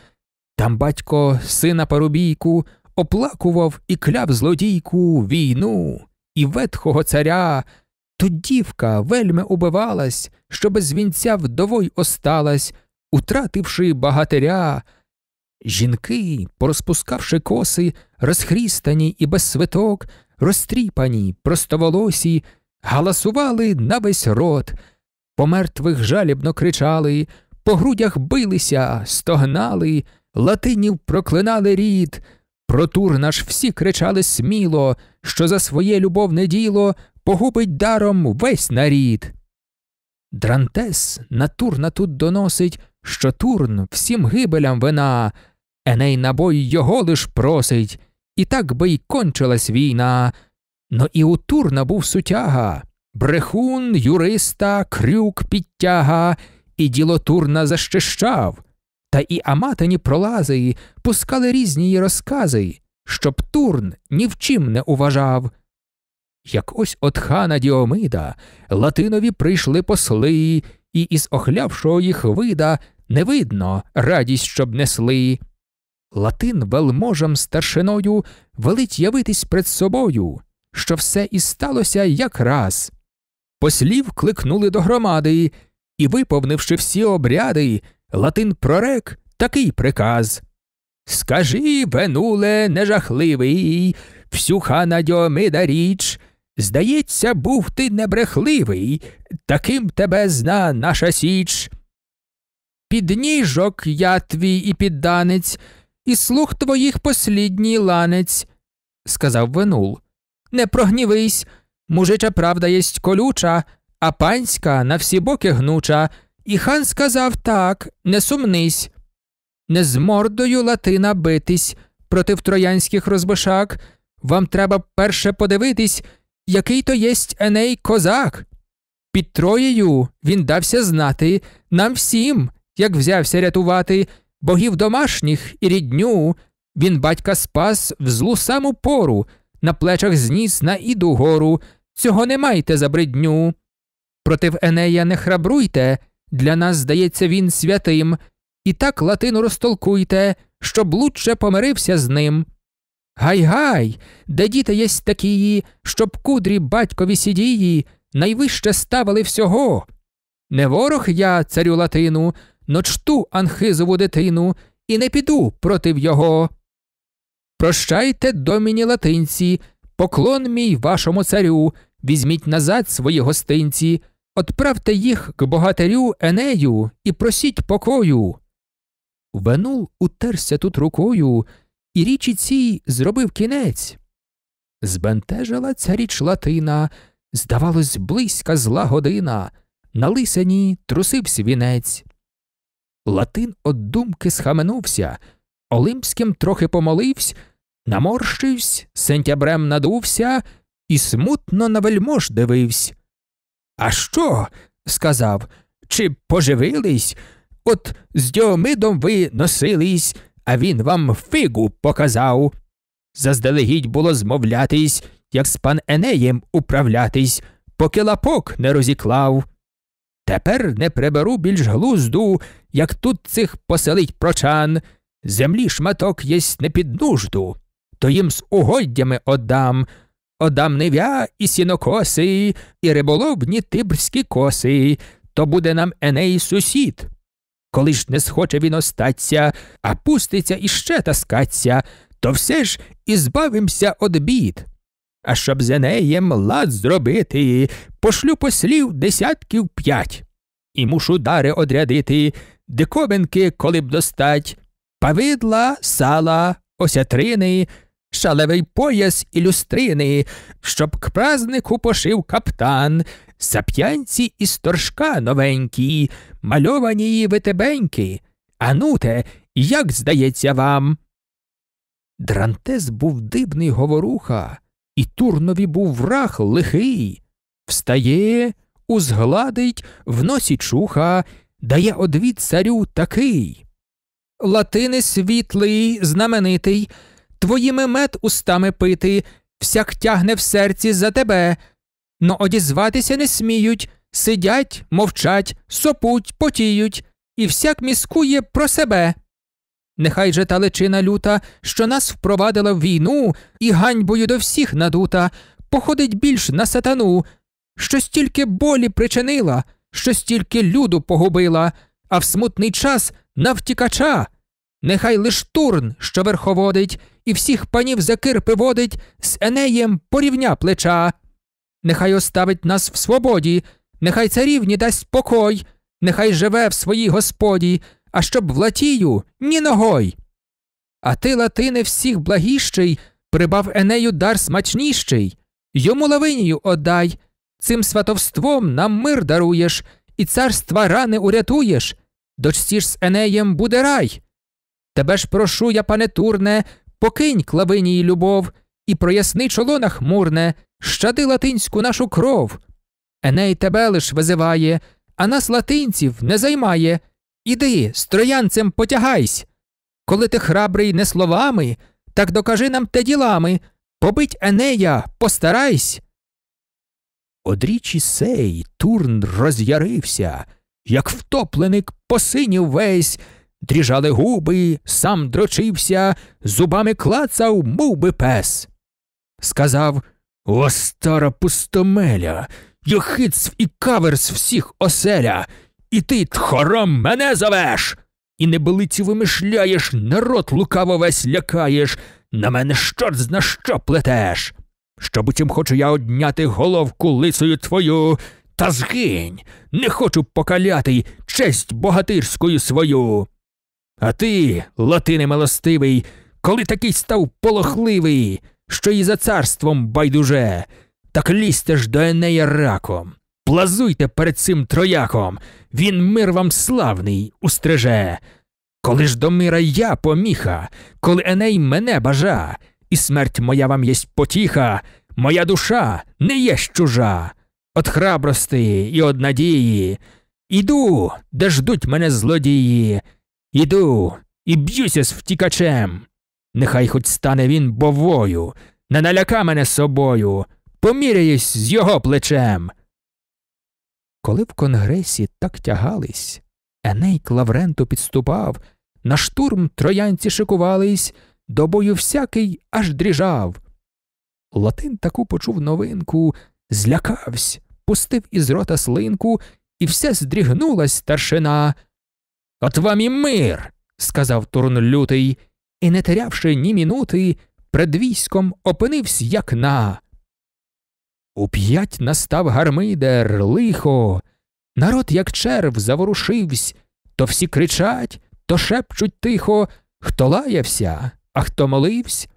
Там батько сина парубійку оплакував і кляв злодійку війну і ветхого царя. Тут дівка вельми убивалась, що без вінця вдовой осталась, утративши багатиря. Жінки, порозпускавши коси, розхрістані і без свиток розтріпані, простоволосі, галасували на весь рот, по мертвих жалібно кричали, по грудях билися, стогнали, латинів проклинали рід. Про тур наш всі кричали сміло, що за своє любовне діло погубить даром весь нарід. Дрантес на Турна тут доносить, що Турн всім гибелям вина, Еней на бой його лиш просить і так би й кончилась війна. Но і у Турна був сутяга, брехун, юриста, крюк підтяга, і діло Турна защищав, та і аматині пролази пускали різні її розкази, щоб Турн ні в чим не уважав. Як ось от хана Діомида Латинові прийшли посли, і із охлявшого їх вида не видно радість, щоб несли. Латин велможем старшиною велить явитись пред собою, що все і сталося якраз. Послів кликнули до громади, і, виповнивши всі обряди, Латин прорек такий приказ Скажи, венуле, нежахливий, всю хана Діомида річ. Здається, був ти небрехливий, таким тебе зна наша січ. Підніжок я твій і підданець і слух твоїх послідній ланець, сказав Венул. Не прогнівись, мужича правда єсть колюча, а панська на всі боки гнуча, і хан сказав так, не сумнись. Не з мордою Латина битись против троянських розбишак. Вам треба перше подивитись, який то єсть Еней козак. Під Троєю він дався знати нам всім, як взявся рятувати, богів домашніх і рідню, він батька спас в злу саму пору, на плечах зніс на іду гору, цього не майте за бридню. Против Енея не храбруйте, для нас, здається, він святим, і так латину розтолкуйте, щоб лучше помирився з ним. Гай гай, де діти єсь такії, щоб кудрі батькові сідії найвище ставили всього. Не ворог я, царю Латину, ночту анхизову дитину і не піду против його. Прощайте, доміні латинці, поклон мій вашому царю, візьміть назад свої гостинці, отправте їх к богатирю Енею і просіть покою. Венул утерся тут рукою, і річі цій зробив кінець. Збентежила ця річ Латина, здавалось, близька зла година, на лисені трусився вінець. Латин од думки схаменувся, Олимпським трохи помоливсь, наморщивсь, сентябрем надувся і смутно на вельмож дививсь. А що? сказав, чи поживились? От з Діомидом ви носились, а він вам фигу показав. Заздалегідь було змовлятись, як з пан Енеєм управлятись, поки лапок не розіклав. Тепер не приберу більш глузду, як тут цих поселить прочан. Землі шматок єсть не під нужду, то їм з угоддями одам, одам нев'я і сінокоси, і риболовні тибрські коси, то буде нам Еней сусід. Коли ж не схоче він остаться, а пуститься іще таскаться, то все ж і збавимся од бід а щоб з Енеєм лад зробити, пошлю послів десятків п'ять, і мушу дари одрядити, диковинки, коли б достать, павидла, сала, осятрини, шалевий пояс і люстрини, щоб к празнику пошив каптан, сап'янці і сторжка новенькі, мальовані витебенькі. Ануте, як здається вам? Дрантес був дивний говоруха, і Турнові був враг лихий. Встає, узгладить, в носі чуха, дає одвід царю такий. Латини світлий, знаменитий, твоїми мед устами пити, всяк тягне в серці за тебе. Но одізватися не сміють, сидять, мовчать, сопуть, потіють, і всяк міскує про себе. Нехай же та личина люта, що нас впровадила в війну і ганьбою до всіх надута, походить більш на сатану, що стільки болі причинила, що стільки люду погубила, а в смутний час навтікача, Нехай лиш Турн, що верховодить, і всіх панів за кирпи водить, з Енеєм порівня плеча. Нехай оставить нас в свободі, нехай царівні дасть покой, нехай живе в своїй господі а щоб Влатію ні ногой. А ти, Латине, всіх благіщий, прибав Енею дар смачніший. Йому лавинію одай, цим сватовством нам мир даруєш і царства рани урятуєш. Дочці ж з Енеєм буде рай. Тебе ж прошу я, пане Турне, покинь клавинії любов і проясни чоло нахмурне, щади латинську нашу кров. Еней тебе лиш визиває, а нас латинців не займає. Іди, з троянцем потягайсь. Коли ти храбрий не словами, так докажи нам те ділами. Побить Енея, постарайсь. Одрічі сей Турн роз'ярився, як втопленик посинів весь, дріжали губи, сам дрочився, зубами клацав, мов би пес. Сказав О, стара пустомеля, я хитцв і каверс всіх оселя. І ти, тхором, мене зовеш. І небилиці вимишляєш, народ лукаво весь лякаєш, на мене щорт зна що плетеш. Що буцім хочу я одняти головку лисою твою, та згинь, не хочу покаляти честь богатирською свою. А ти, Латини милостивий, коли такий став полохливий, що і за царством байдуже, так лізьте ж до Енея раком, плазуйте перед цим трояком він мир вам славний устриже. Коли ж до мира я поміха, коли Еней мене бажа, і смерть моя вам єсть потіха, моя душа не є чужа. От храбрости і од надії. Іду, де ждуть мене злодії. Іду і б'юся з втікачем. Нехай хоч стане він бовою, не наляка мене собою, поміряюсь з його плечем. Коли в Конгресі так тягались, Еней к Лавренту підступав, на штурм троянці шикувались, до бою всякий аж дріжав. Латин таку почув новинку, злякавсь, пустив із рота слинку, і все здрігнулась старшина. От вам і мир, сказав Турн лютий, і, не терявши ні мінути, пред військом опинивсь, як на. Уп'ять настав гармидер, лихо. Народ, як черв, заворушивсь, то всі кричать, то шепчуть тихо, хто лаявся, а хто моливсь.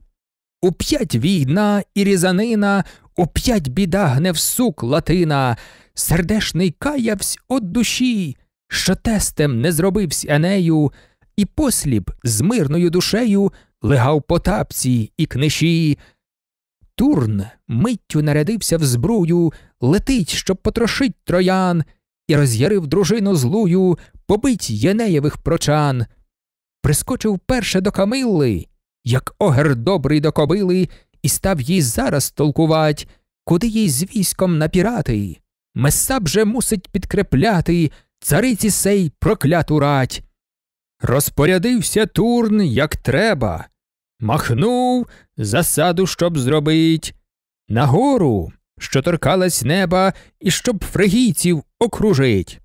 Уп'ять війна і різанина, уп'ять біда гнев сук латина, сердешний каявсь от душі, що тестем не зробивсь Енею, і посліп з мирною душею легав по тапці і книші. Турн миттю нарядився в збрую, летить, щоб потрошить троян, і роз'ярив дружину злую, побить єнеєвих прочан. Прискочив перше до Камилли, як огер добрий до кобили, і став їй зараз толкувать, куди їй з військом напірати. Месаб же мусить підкрепляти цариці сей прокляту рать. Розпорядився Турн, як треба махнув, засаду щоб зробить, нагору, що торкалась неба, і щоб фригійців окружить.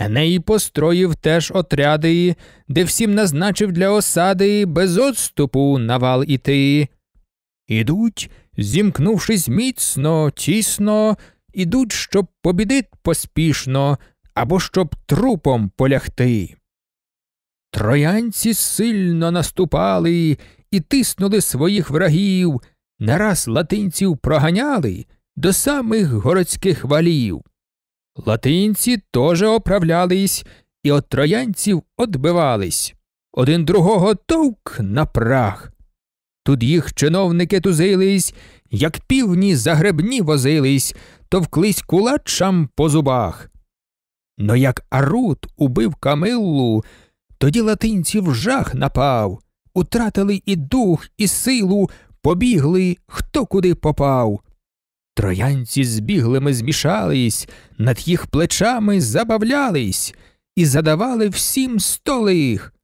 Еней построїв теж отряди, де всім назначив для осади без отступу вал іти. Ідуть, зімкнувшись міцно, тісно, ідуть, щоб побідить поспішно або щоб трупом полягти. Троянці сильно наступали і тиснули своїх врагів, нараз латинців проганяли до самих городських валів. Латинці теж оправлялись і от троянців одбивались, один другого товк на прах. Тут їх чиновники тузились, як півні загребні возились, товклись кулачам по зубах. Но як Арут убив Камиллу, тоді латинці в жах напав, утратили і дух, і силу, побігли, хто куди попав. Троянці з біглими змішались, над їх плечами забавлялись і задавали всім столих.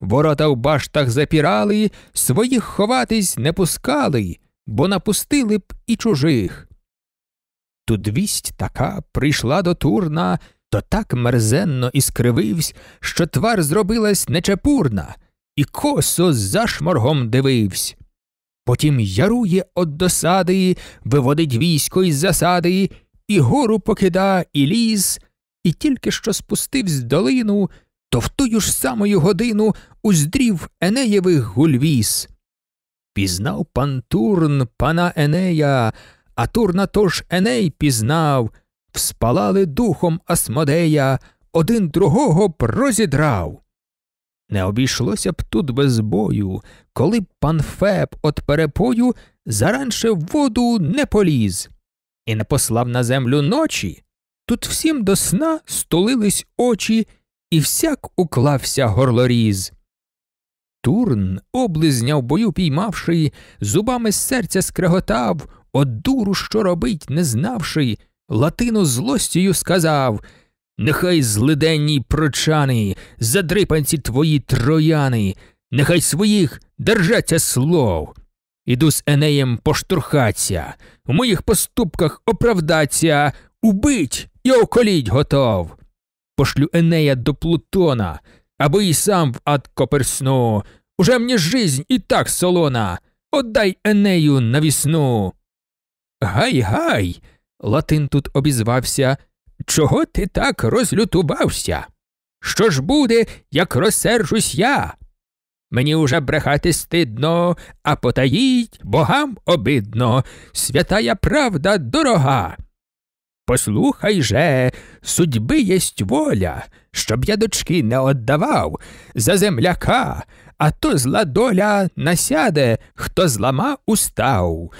Ворота в баштах запірали, своїх ховатись не пускали, бо напустили б і чужих. Тут вість така прийшла до Турна, то так мерзенно і скрививсь, що твар зробилась нечепурна, і косо за шморгом дививсь. Потім ярує од досади, виводить військо із засади, і гору покида, і ліз, і тільки що спустивсь долину, то в тую ж самою годину уздрів Енеєвих гульвіс. Пізнав пан Турн пана Енея, а Турна тож Еней пізнав, вспалали духом Асмодея, один другого прозідрав. Не обійшлося б тут без бою, коли б пан Феб от перепою заранше в воду не поліз і не послав на землю ночі. Тут всім до сна стулились очі, і всяк уклався горлоріз. Турн облизня в бою, піймавши, зубами серця скреготав, от дуру, що робить, не знавши. Латину злостію сказав Нехай злиденні прочани, задрипанці твої трояни, нехай своїх держаться слов. Іду з Енеєм поштурхаться, в моїх поступках оправдаться, убить і околіть готов. Пошлю Енея до Плутона, аби і сам в ад коперсну. Уже мені жизнь і так солона. Отдай Енею на вісну. Гай, гай. Латин тут обізвався Чого ти так розлютувався? Що ж буде, як розсержусь я? Мені уже брехати стидно, а потаїть богам обидно, святая правда дорога. Послухай же, судьби єсть воля, щоб я дочки не оддавав за земляка, а то зла доля насяде, хто злама устав.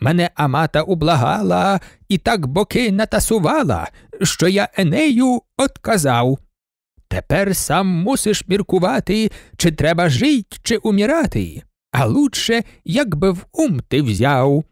Мене Амата ублагала і так боки натасувала, що я Енею отказав. Тепер сам мусиш міркувати, чи треба жить, чи умірати, а лучше, якби в ум ти взяв.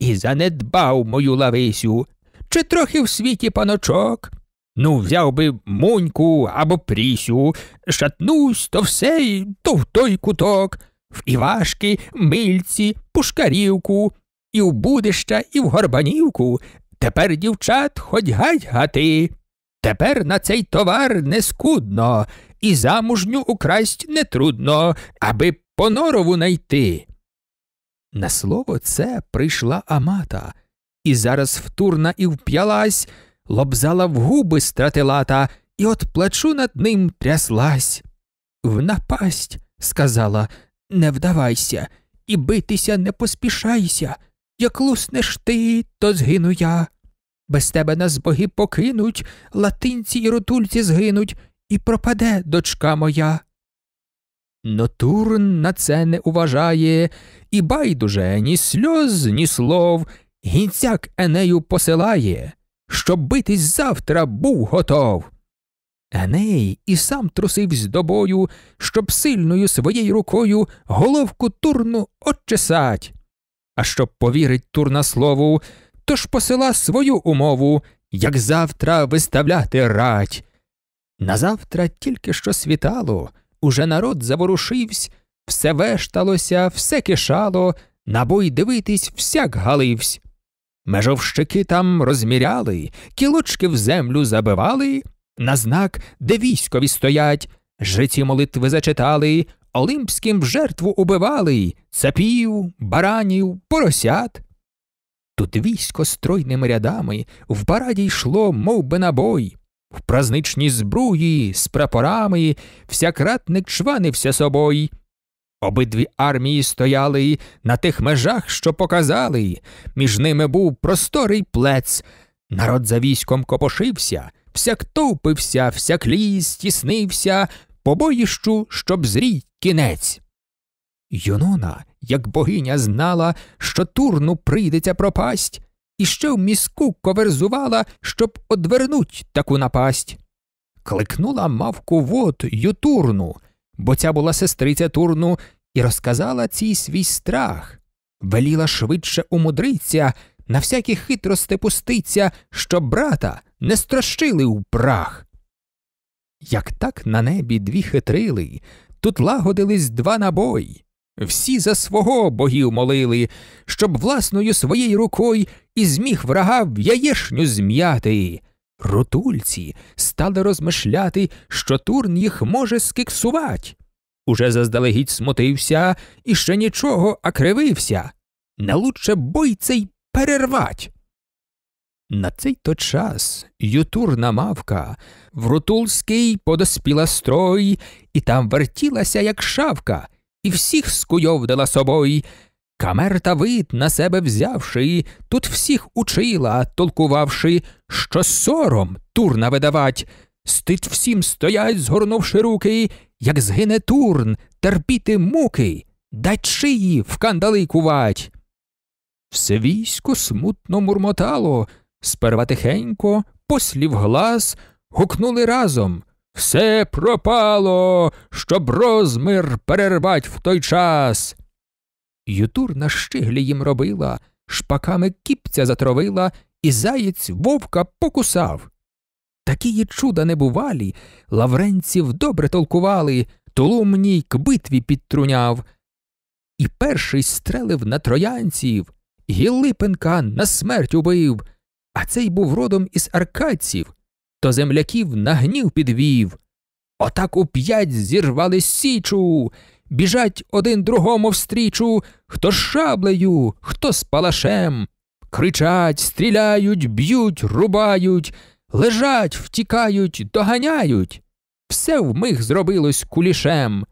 І занедбав мою лависю, чи трохи в світі паночок. Ну, взяв би муньку або прісю, шатнусь то все, то в той куток, в Івашки, мильці, пушкарівку і в Будища, і в Горбанівку. Тепер дівчат ходь гать гати. Тепер на цей товар не скудно, і замужню украсть нетрудно, аби понорову найти. На слово це прийшла Амата, і зараз втурна і вп'ялась, лобзала в губи стратилата і от плачу над ним тряслась. В напасть, сказала, не вдавайся, і битися не поспішайся. Як луснеш ти, то згину я. Без тебе нас боги покинуть, латинці і рутульці згинуть, і пропаде дочка моя. Но Турн на це не уважає, і байдуже ні сльоз, ні слов, гінцяк Енею посилає, щоб битись завтра був готов. Еней і сам трусивсь до бою, щоб сильною своєю рукою головку Турну отчесать а щоб повірить Тур на слову, тож посила свою умову, як завтра виставляти рать. Назавтра тільки що світало, уже народ заворушився, все вешталося, все кишало, на бой дивитись всяк галивсь. Межовщики там розміряли, кілочки в землю забивали, на знак, де військові стоять, житі молитви зачитали, Олимпським в жертву убивали цапів, баранів, поросят. Тут військо стройними рядами в параді йшло, мов би на бой. В празничній збруї з прапорами всякратник чванився собой. Обидві армії стояли на тих межах, що показали, між ними був просторий плец. Народ за військом копошився, всяк товпився, всяк ліс тіснився, побоїщу, щоб зрій кінець. Юнона, як богиня, знала, що Турну прийдеться пропасть, і ще в міску коверзувала, щоб одвернуть таку напасть. Кликнула мавку вод Ютурну, бо ця була сестриця Турну, і розказала цій свій страх, веліла швидше умудриться, на всякі хитрости пуститься, щоб брата не стращили у прах. Як так на небі дві хитрили, тут лагодились два набої, всі за свого богів молили, щоб власною своєю рукою і зміг врага в яєшню зм'яти. Рутульці стали розмишляти, що Турн їх може скиксувать. Уже заздалегідь смутився і ще нічого а кривився. Не лучше бой цей перервать. На цей то час ютурна мавка в Рутульський подоспіла строй, і там вертілася, як шавка, і всіх скуйовдила собой. камерта вид на себе взявши, тут всіх учила, толкувавши, що сором турна видавать, стид всім стоять, згорнувши руки, як згине турн, терпіти муки, дать шиї в кандали кувать. Все військо смутно мурмотало. Сперва тихенько, послів глас, гукнули разом Все пропало, щоб розмир перервать в той час. Ютур на щиглі їм робила, шпаками кіпця затровила, і заєць вовка покусав. Такії чуда небувалі, лавренців добре толкували, Толумній к битві підтруняв. І перший стрелив на троянців, Гілипенка на смерть убив а цей був родом із аркадців, то земляків на гнів підвів. Отак уп'ять зірвали січу, біжать один другому встрічу, хто з шаблею, хто з палашем. Кричать, стріляють, б'ють, рубають, лежать, втікають, доганяють. Все вмиг зробилось кулішем.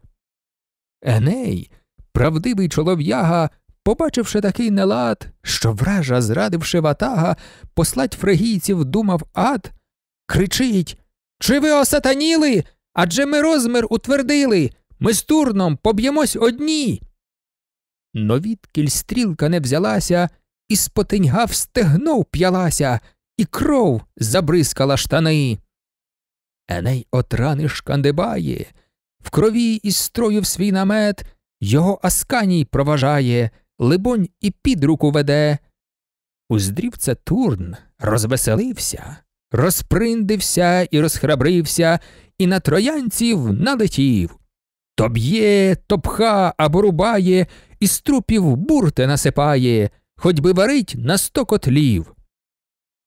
Еней, правдивий чолов'яга, Побачивши такий нелад, що вража, зрадивши ватага, послать фрегійців думав ад, кричить Чи ви осатаніли? Адже ми розмір утвердили, ми з Турном поб'ємось одні. Но відкіль стрілка не взялася, і спотеньга встегно п'ялася, і кров забризкала штани. Еней отрани шкандибає, в крові із строїв свій намет, його Асканій проважає либонь, і під руку веде. Уздрів це Турн, розвеселився, розприндився і розхрабрився, і на троянців налетів. То б'є, то пха або рубає, і з трупів бурте насипає, хоч би варить на сто котлів.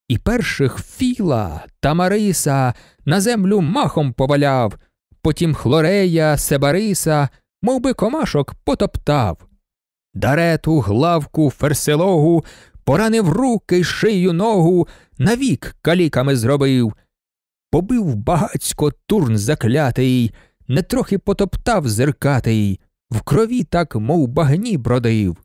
І перших Філа та Мариса на землю махом поваляв, потім хлорея, Себариса, мов би комашок потоптав. Дарету, главку, ферселогу, поранив руки, шию, ногу, навік каліками зробив. Побив багацько турн заклятий, не трохи потоптав зеркатий, в крові так, мов багні бродив.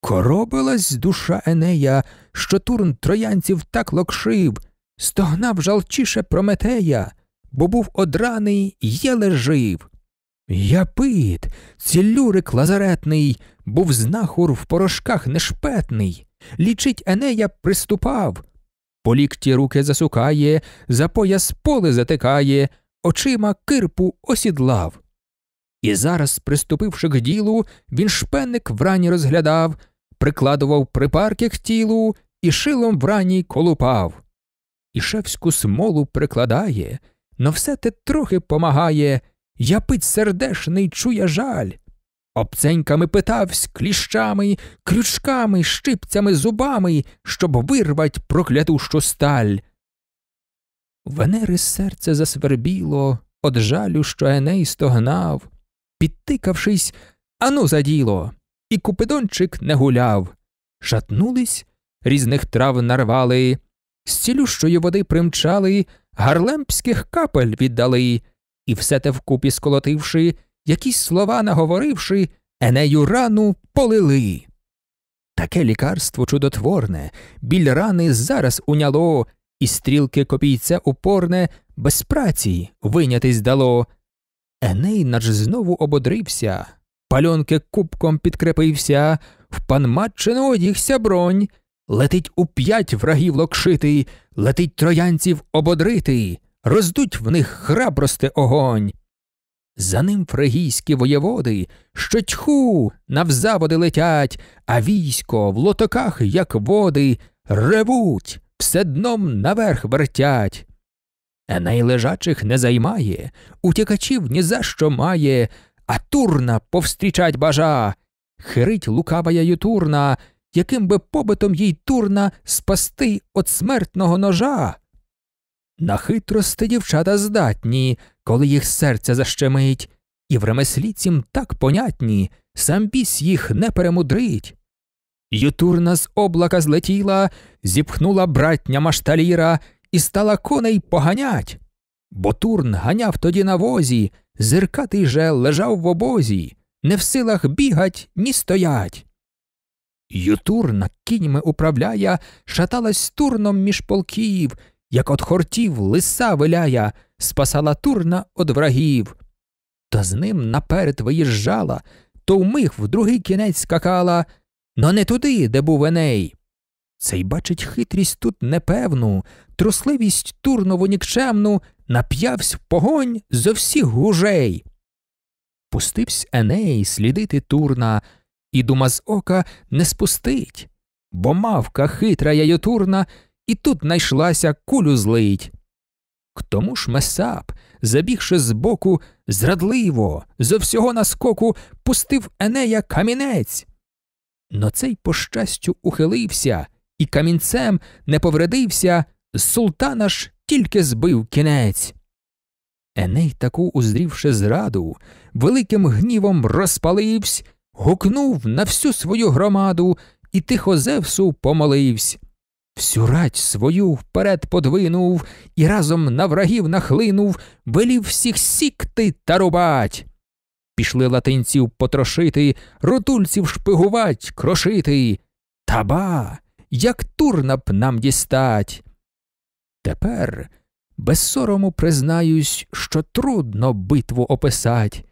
Коробилась душа Енея, що Турн троянців так локшив, стогнав жалчіше Прометея, бо був одраний й є лежив. Я Япит, цілюрик лазаретний, був знахур в порошках нешпетний. Лічить Енея приступав. По лікті руки засукає, за пояс поле затикає, очима кирпу осідлав. І зараз, приступивши к ділу, він шпенник врані розглядав, прикладував припарки к тілу і шилом врані колупав. І шевську смолу прикладає, но все те трохи помагає. Я пить сердешний чує жаль. Обценьками питавсь кліщами, крючками, щипцями, зубами, щоб вирвать проклятущу сталь. Венери серце засвербіло, От жалю, що Еней стогнав, підтикавшись, ану за діло, і купидончик не гуляв. Шатнулись, різних трав нарвали, з цілющої води примчали, гарлемпських капель віддали. І все те вкупі сколотивши, якісь слова наговоривши, Енею рану полили. Таке лікарство чудотворне, біль рани зараз уняло, і стрілки копійця упорне, без праці винятись дало. Еней надж знову ободрився, пальонки кубком підкрепився, в панматчину одігся бронь, летить у п'ять врагів локшити, летить троянців ободрити роздуть в них храбрости огонь. За ним фрегійські воєводи, що тьху навзаводи летять, а військо в лотоках, як води, ревуть, все дном наверх вертять. Еней лежачих не займає, утікачів ні за що має, а Турна повстрічать бажа. Хирить лукавая Ютурна, яким би побитом їй Турна спасти от смертного ножа. На хитрости дівчата здатні, коли їх серця защемить, і в ремеслі цім так понятні, сам біс їх не перемудрить. Ютурна з облака злетіла, зіпхнула братня машталіра і стала коней поганять. Бо Турн ганяв тоді на возі, зиркатий же лежав в обозі, не в силах бігать, ні стоять. Ютурна кіньми управляє шаталась турном між полків як от хортів лиса виляя, спасала Турна од врагів. Та з ним наперед виїжджала, то вмиг в другий кінець скакала, но не туди, де був Еней. Цей бачить хитрість тут непевну, трусливість Турнову нікчемну, нап'явсь в погонь зо всіх гужей. Пустивсь Еней слідити Турна, і дума з ока не спустить, бо мавка хитра яйотурна і тут найшлася кулю злить. К тому ж месап, забігши збоку, зрадливо, зо всього наскоку, пустив Енея камінець. Но цей, по щастю, ухилився і камінцем не повредився, султана ж тільки збив кінець. Еней, таку узрівши зраду, великим гнівом розпаливсь, гукнув на всю свою громаду і тихо Зевсу помоливсь. Всю рать свою вперед подвинув і разом на врагів нахлинув, велів всіх сікти та рубать. Пішли латинців потрошити, рутульців шпигувать, крошити. Та ба, як турна б нам дістать. Тепер без сорому признаюсь, що трудно битву описать.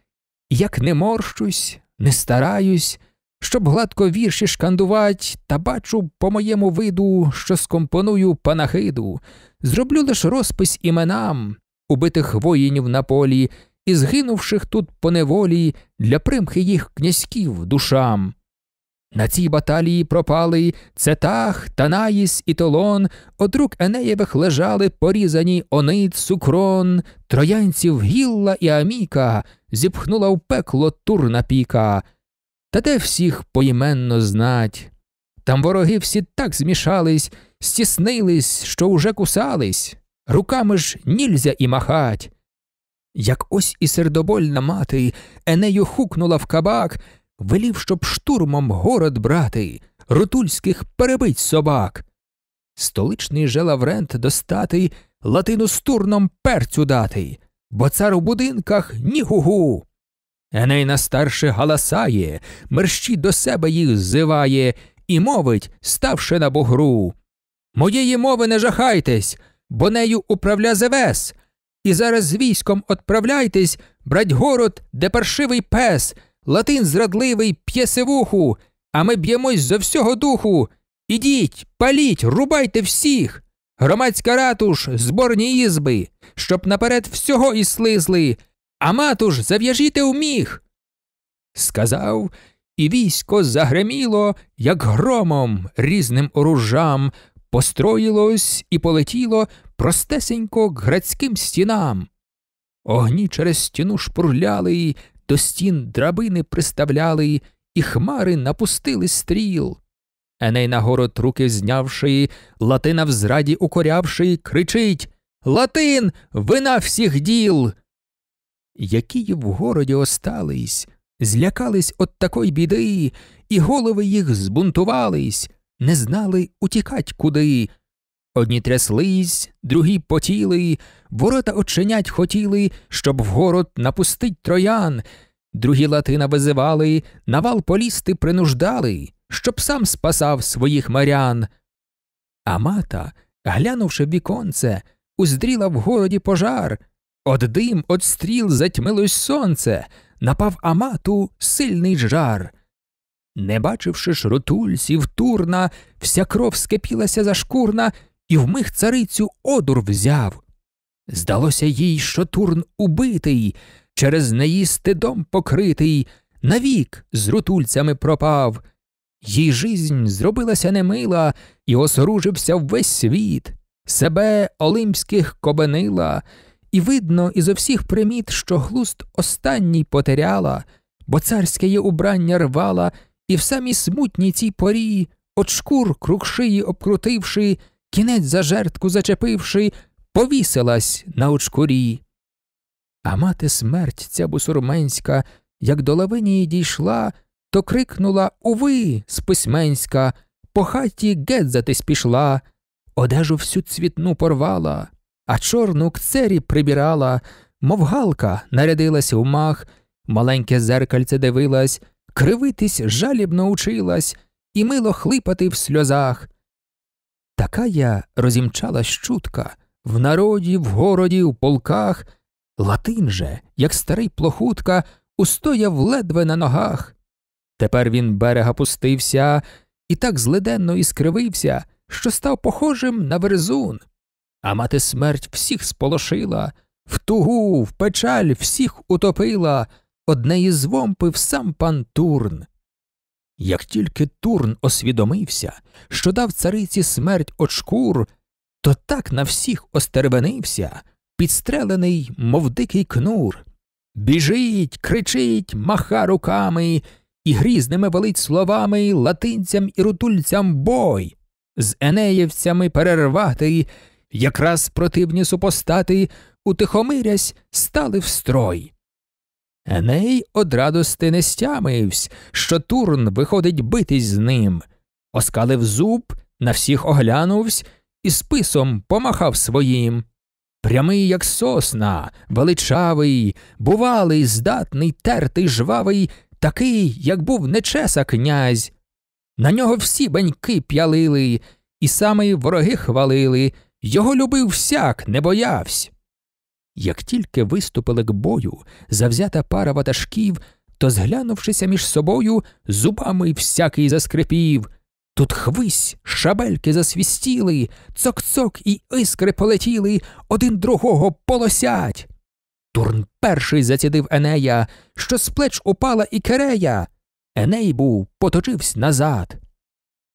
Як не морщусь, не стараюсь щоб гладко вірші шкандувать, та бачу по моєму виду, що скомпоную панахиду, зроблю лиш розпис іменам, убитих воїнів на полі, і згинувших тут по неволі для примхи їх князьків душам. На цій баталії пропали Цетах, Танаїс і Толон, От рук Енеєвих лежали порізані онит, сукрон, троянців гілла і аміка, зіпхнула в пекло турна піка та де всіх поіменно знать. Там вороги всі так змішались, стіснились, що уже кусались, руками ж нільзя і махать. Як ось і сердобольна мати Енею хукнула в кабак, велів, щоб штурмом город брати, рутульських перебить собак. Столичний же Лаврент достатий, латину з турном перцю дати, бо цар у будинках ні гу-гу. Еней на старше галасає, мерщі до себе їх зиває, і мовить, ставши на бугру. Моєї мови не жахайтесь, бо нею управля Зевес. І зараз з військом отправляйтесь, брать город, де паршивий пес, латин зрадливий п'є сивуху, а ми б'ємось за всього духу. Ідіть, паліть, рубайте всіх. Громадська ратуш, зборні ізби, щоб наперед всього і слизли. А матуш, зав'яжіте у Сказав, і військо загреміло, як громом, різним оружам, построїлось і полетіло простесенько к грецьким стінам. Огні через стіну шпурляли, до стін драбини приставляли, і хмари напустили стріл. Еней на город руки знявши, Латина в зраді укорявши, кричить Латин, вина всіх діл! які в городі остались, злякались от такої біди, і голови їх збунтувались, не знали утікать куди. Одні тряслись, другі потіли, ворота очинять хотіли, щоб в город напустить троян, другі латина визивали, навал полісти принуждали, щоб сам спасав своїх марян. А мата, глянувши віконце, уздріла в городі пожар. От дим от стріл затьмилось сонце, напав амату сильний жар. Не бачивши ж шрутульсів, турна, вся кров скипілася за шкурна, і вмиг царицю одур взяв. Здалося їй, що Турн убитий, через неїсти дом покритий, навік з рутульцями пропав. Їй жизнь зробилася немила і осоружився весь світ, себе олимпських кобенила і видно із усіх приміт, що глуст останній потеряла, бо царське її убрання рвала, і в самій смутній цій порі, От шкур круг шиї обкрутивши, кінець за жертку зачепивши, повісилась на очкурі. А мати смерть ця бусурменська, як до лавині дійшла, то крикнула Уви з письменська, по хаті гедзатись пішла, одежу всю цвітну порвала, а чорну к цері прибирала, мов галка нарядилась у мах, маленьке зеркальце дивилась, кривитись жалібно училась і мило хлипати в сльозах. Така я розімчалась чутка в народі, в городі, в полках, Латин же, як старий плохутка, устояв ледве на ногах. Тепер він берега пустився і так зледенно іскривився, що став похожим на верзун а мати смерть всіх сполошила, в тугу, в печаль всіх утопила, одне із вомпив сам пан Турн. Як тільки Турн освідомився, що дав цариці смерть от шкур, то так на всіх остервенився, підстрелений, мов дикий кнур. Біжить, кричить, маха руками і грізними велить словами латинцям і рутульцям бой, з енеєвцями перервати Якраз противні супостати, утихомирясь, стали в строй. Еней радости не стямивсь, що Турн виходить битись з ним, оскалив зуб, на всіх оглянувсь і списом помахав своїм. Прямий, як сосна, величавий, бувалий, здатний, тертий, жвавий, такий, як був нечеса князь. На нього всі баньки п'ялили, і саме вороги хвалили. Його любив всяк, не боявсь. Як тільки виступили к бою завзята пара ватажків, то, зглянувшися між собою, зубами всякий заскрипів. Тут хвись, шабельки засвістіли, цок-цок і іскри полетіли, один другого полосять. Турн перший зацідив Енея, що з плеч упала і керея. Еней був поточився назад.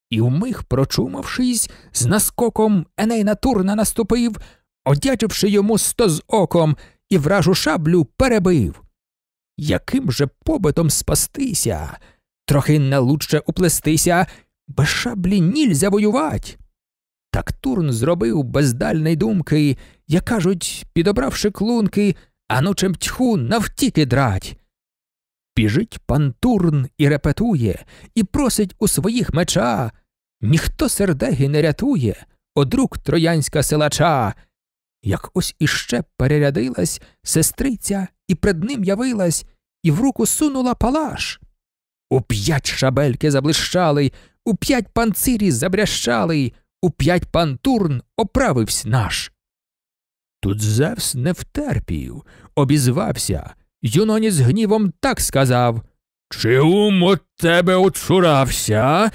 І вмиг, прочумавшись, з наскоком Еней Натурна наступив, одячивши йому сто з оком і вражу шаблю перебив. Яким же побитом спастися, трохи налучче уплестися, без шаблі нільзя воювать. Так Турн зробив бездальний думки, як кажуть, підобравши клунки, ану чим тьху навтіки драть. Біжить пан Турн і репетує, і просить у своїх меча Ніхто сердеги не рятує, одрук троянська силача. Як ось іще перерядилась сестриця і пред ним явилась, і в руку сунула палаш. У п'ять шабельки заблищали, у п'ять панцирі забрящали, у п'ять пантурн оправивсь наш. Тут Зевс не втерпів, обізвався, Юноні з гнівом так сказав Чи ум от тебе оцурався?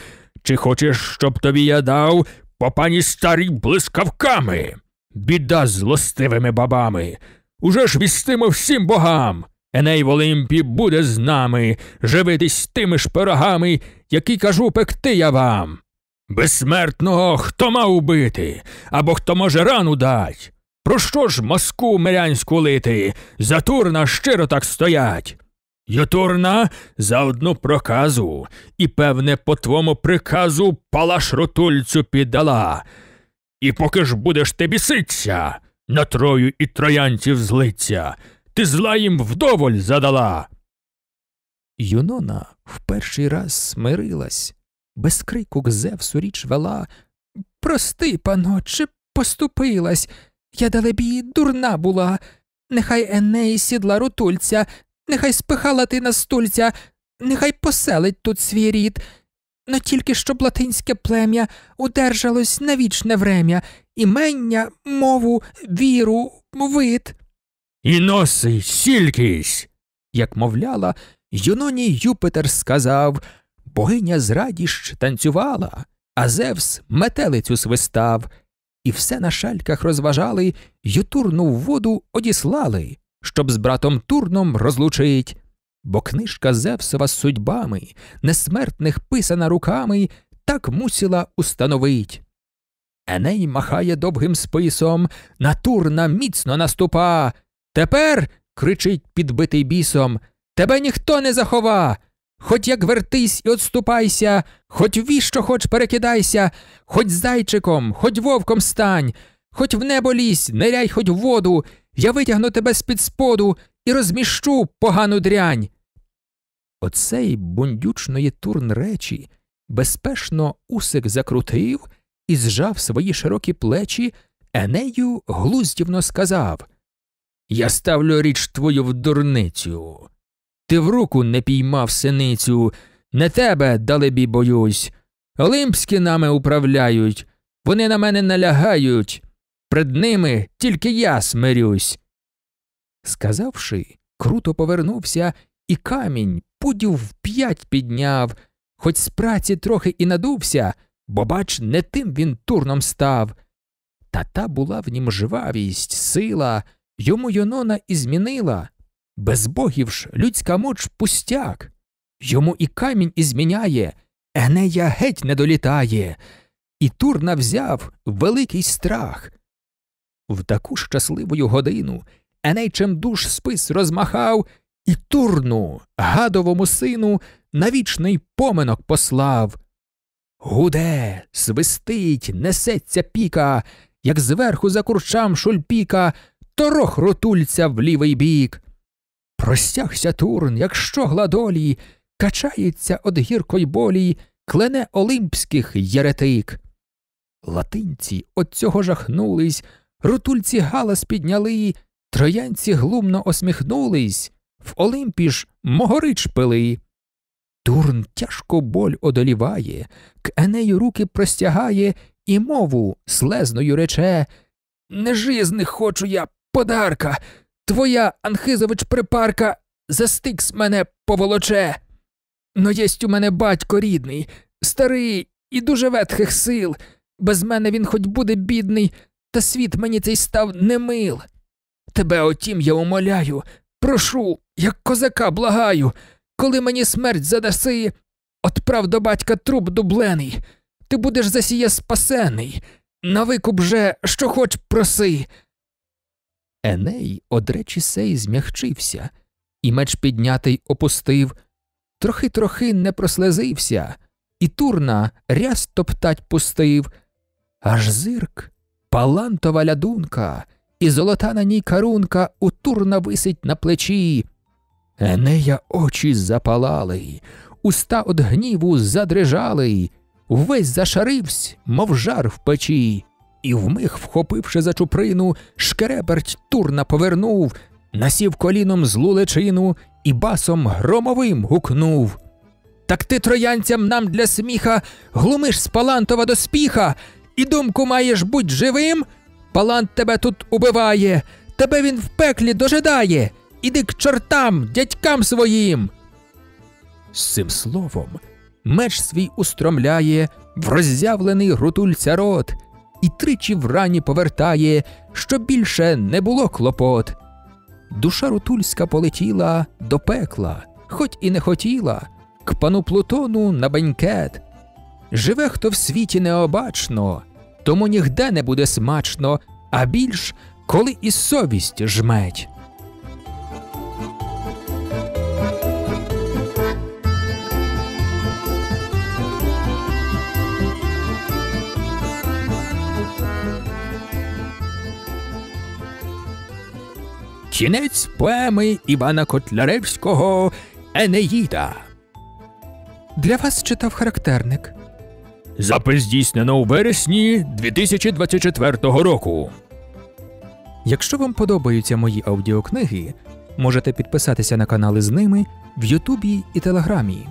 Чи хочеш, щоб тобі я дав по пані старій блискавками? Біда з злостивими бабами. Уже ж вістимо всім богам. Еней в Олимпі буде з нами, живитись тими ж пирогами, які кажу пекти я вам. Безсмертного хто мав убити, або хто може рану дать? Про що ж моску мирянську лити? За Турна щиро так стоять. Ютурна за одну проказу і, певне, по твому приказу палаш рутульцю піддала. І поки ж будеш ти біситься, на трою і троянців злиться, ти зла їм вдоволь задала. Юнона в перший раз смирилась, без крику к Зевсу річ вела. Прости, пано, чи поступилась. Я далебі дурна була. Нехай Еней сідла рутульця нехай спихала ти на стульця, нехай поселить тут свій рід, но тільки щоб латинське плем'я удержалось на вічне врем'я, імення, мову, віру, вид. І носи сількись. Як мовляла, юноній Юпитер сказав Богиня з радіщ танцювала, а Зевс метелицю свистав, і все на шальках розважали, Ютурну воду одіслали, щоб з братом Турном розлучить, бо книжка Зевсова з судьбами несмертних писана руками, так мусила установить. Еней махає довгим списом, на Турна міцно наступа. Тепер, кричить підбитий бісом, тебе ніхто не захова. Хоть як вертись і отступайся, хоть віщо хоч перекидайся, хоть зайчиком, хоть вовком стань, хоть в небо лізь, ниряй, хоть в воду, я витягну тебе з під споду і розміщу погану дрянь. Оцей бундючної турн речі безпешно усик закрутив і зжав свої широкі плечі, Енею глуздівно сказав Я ставлю річ твою в дурницю. Ти в руку не піймав синицю, не тебе, далебі, боюсь. Олимпські нами управляють, вони на мене налягають, пред ними тільки я смирюсь. Сказавши, круто повернувся, і камінь пудів п'ять підняв, хоч з праці трохи і надувся, бо, бач, не тим він турном став. Та та була в нім жвавість, сила, йому Йонона і змінила. Без богів ж людська моч пустяк. Йому і камінь ізміняє, Енея геть не долітає, і Турна взяв великий страх. В таку щасливу годину Еней чимдуж спис розмахав і турну гадовому сину на вічний поминок послав. Гуде, свистить, несеться піка, як зверху за курчам шульпіка, торох рутульця в лівий бік. Простягся Турн, як щогла долі, качається од гіркої болі, клене олимпських єретик. Латинці от цього жахнулись. Рутульці галас підняли, троянці глумно осміхнулись, в Олимпі ж могорич пили. Турн тяжко боль одоліває, к Енею руки простягає і мову слезною рече Не жизних хочу я подарка. Твоя, Анхизович припарка, застикс мене поволоче. Но єсть у мене батько рідний, старий і дуже ветхих сил. Без мене він хоч буде бідний, та світ мені цей став немил. Тебе, отім, я умоляю, прошу, як козака благаю, коли мені смерть задаси, отправ до батька труп дублений, ти будеш засіє спасений. На викуп же, що хоч проси. Еней, одречі сей, змягчився, і меч піднятий опустив, трохи трохи не прослезився, і Турна ряс топтать пустив, аж зирк палантова лядунка, і золота на ній карунка утурна висить на плечі. Енея очі запалали, уста од гніву задрижали, весь зашаривсь, мов жар в печі, і вмиг, вхопивши за чуприну, шкереберть турна повернув, насів коліном злу личину і басом громовим гукнув. Так ти троянцям нам для сміха глумиш з палантова до спіха. І думку маєш будь живим. Палант тебе тут убиває, тебе він в пеклі дожидає. Іди к чортам, дядькам своїм. З цим словом меч свій устромляє в роззявлений грутульця рот і тричі врані повертає, щоб більше не було клопот. Душа рутульська полетіла до пекла, хоть і не хотіла, к пану Плутону на бенькет. Живе хто в світі необачно, тому нігде не буде смачно, а більш коли і совість жметь. Кінець поеми Івана Котляревського Енеїда. Для вас читав характерник. Запис здійснено у вересні 2024 року. Якщо вам подобаються мої аудіокниги, можете підписатися на канали з ними в Ютубі і Телеграмі.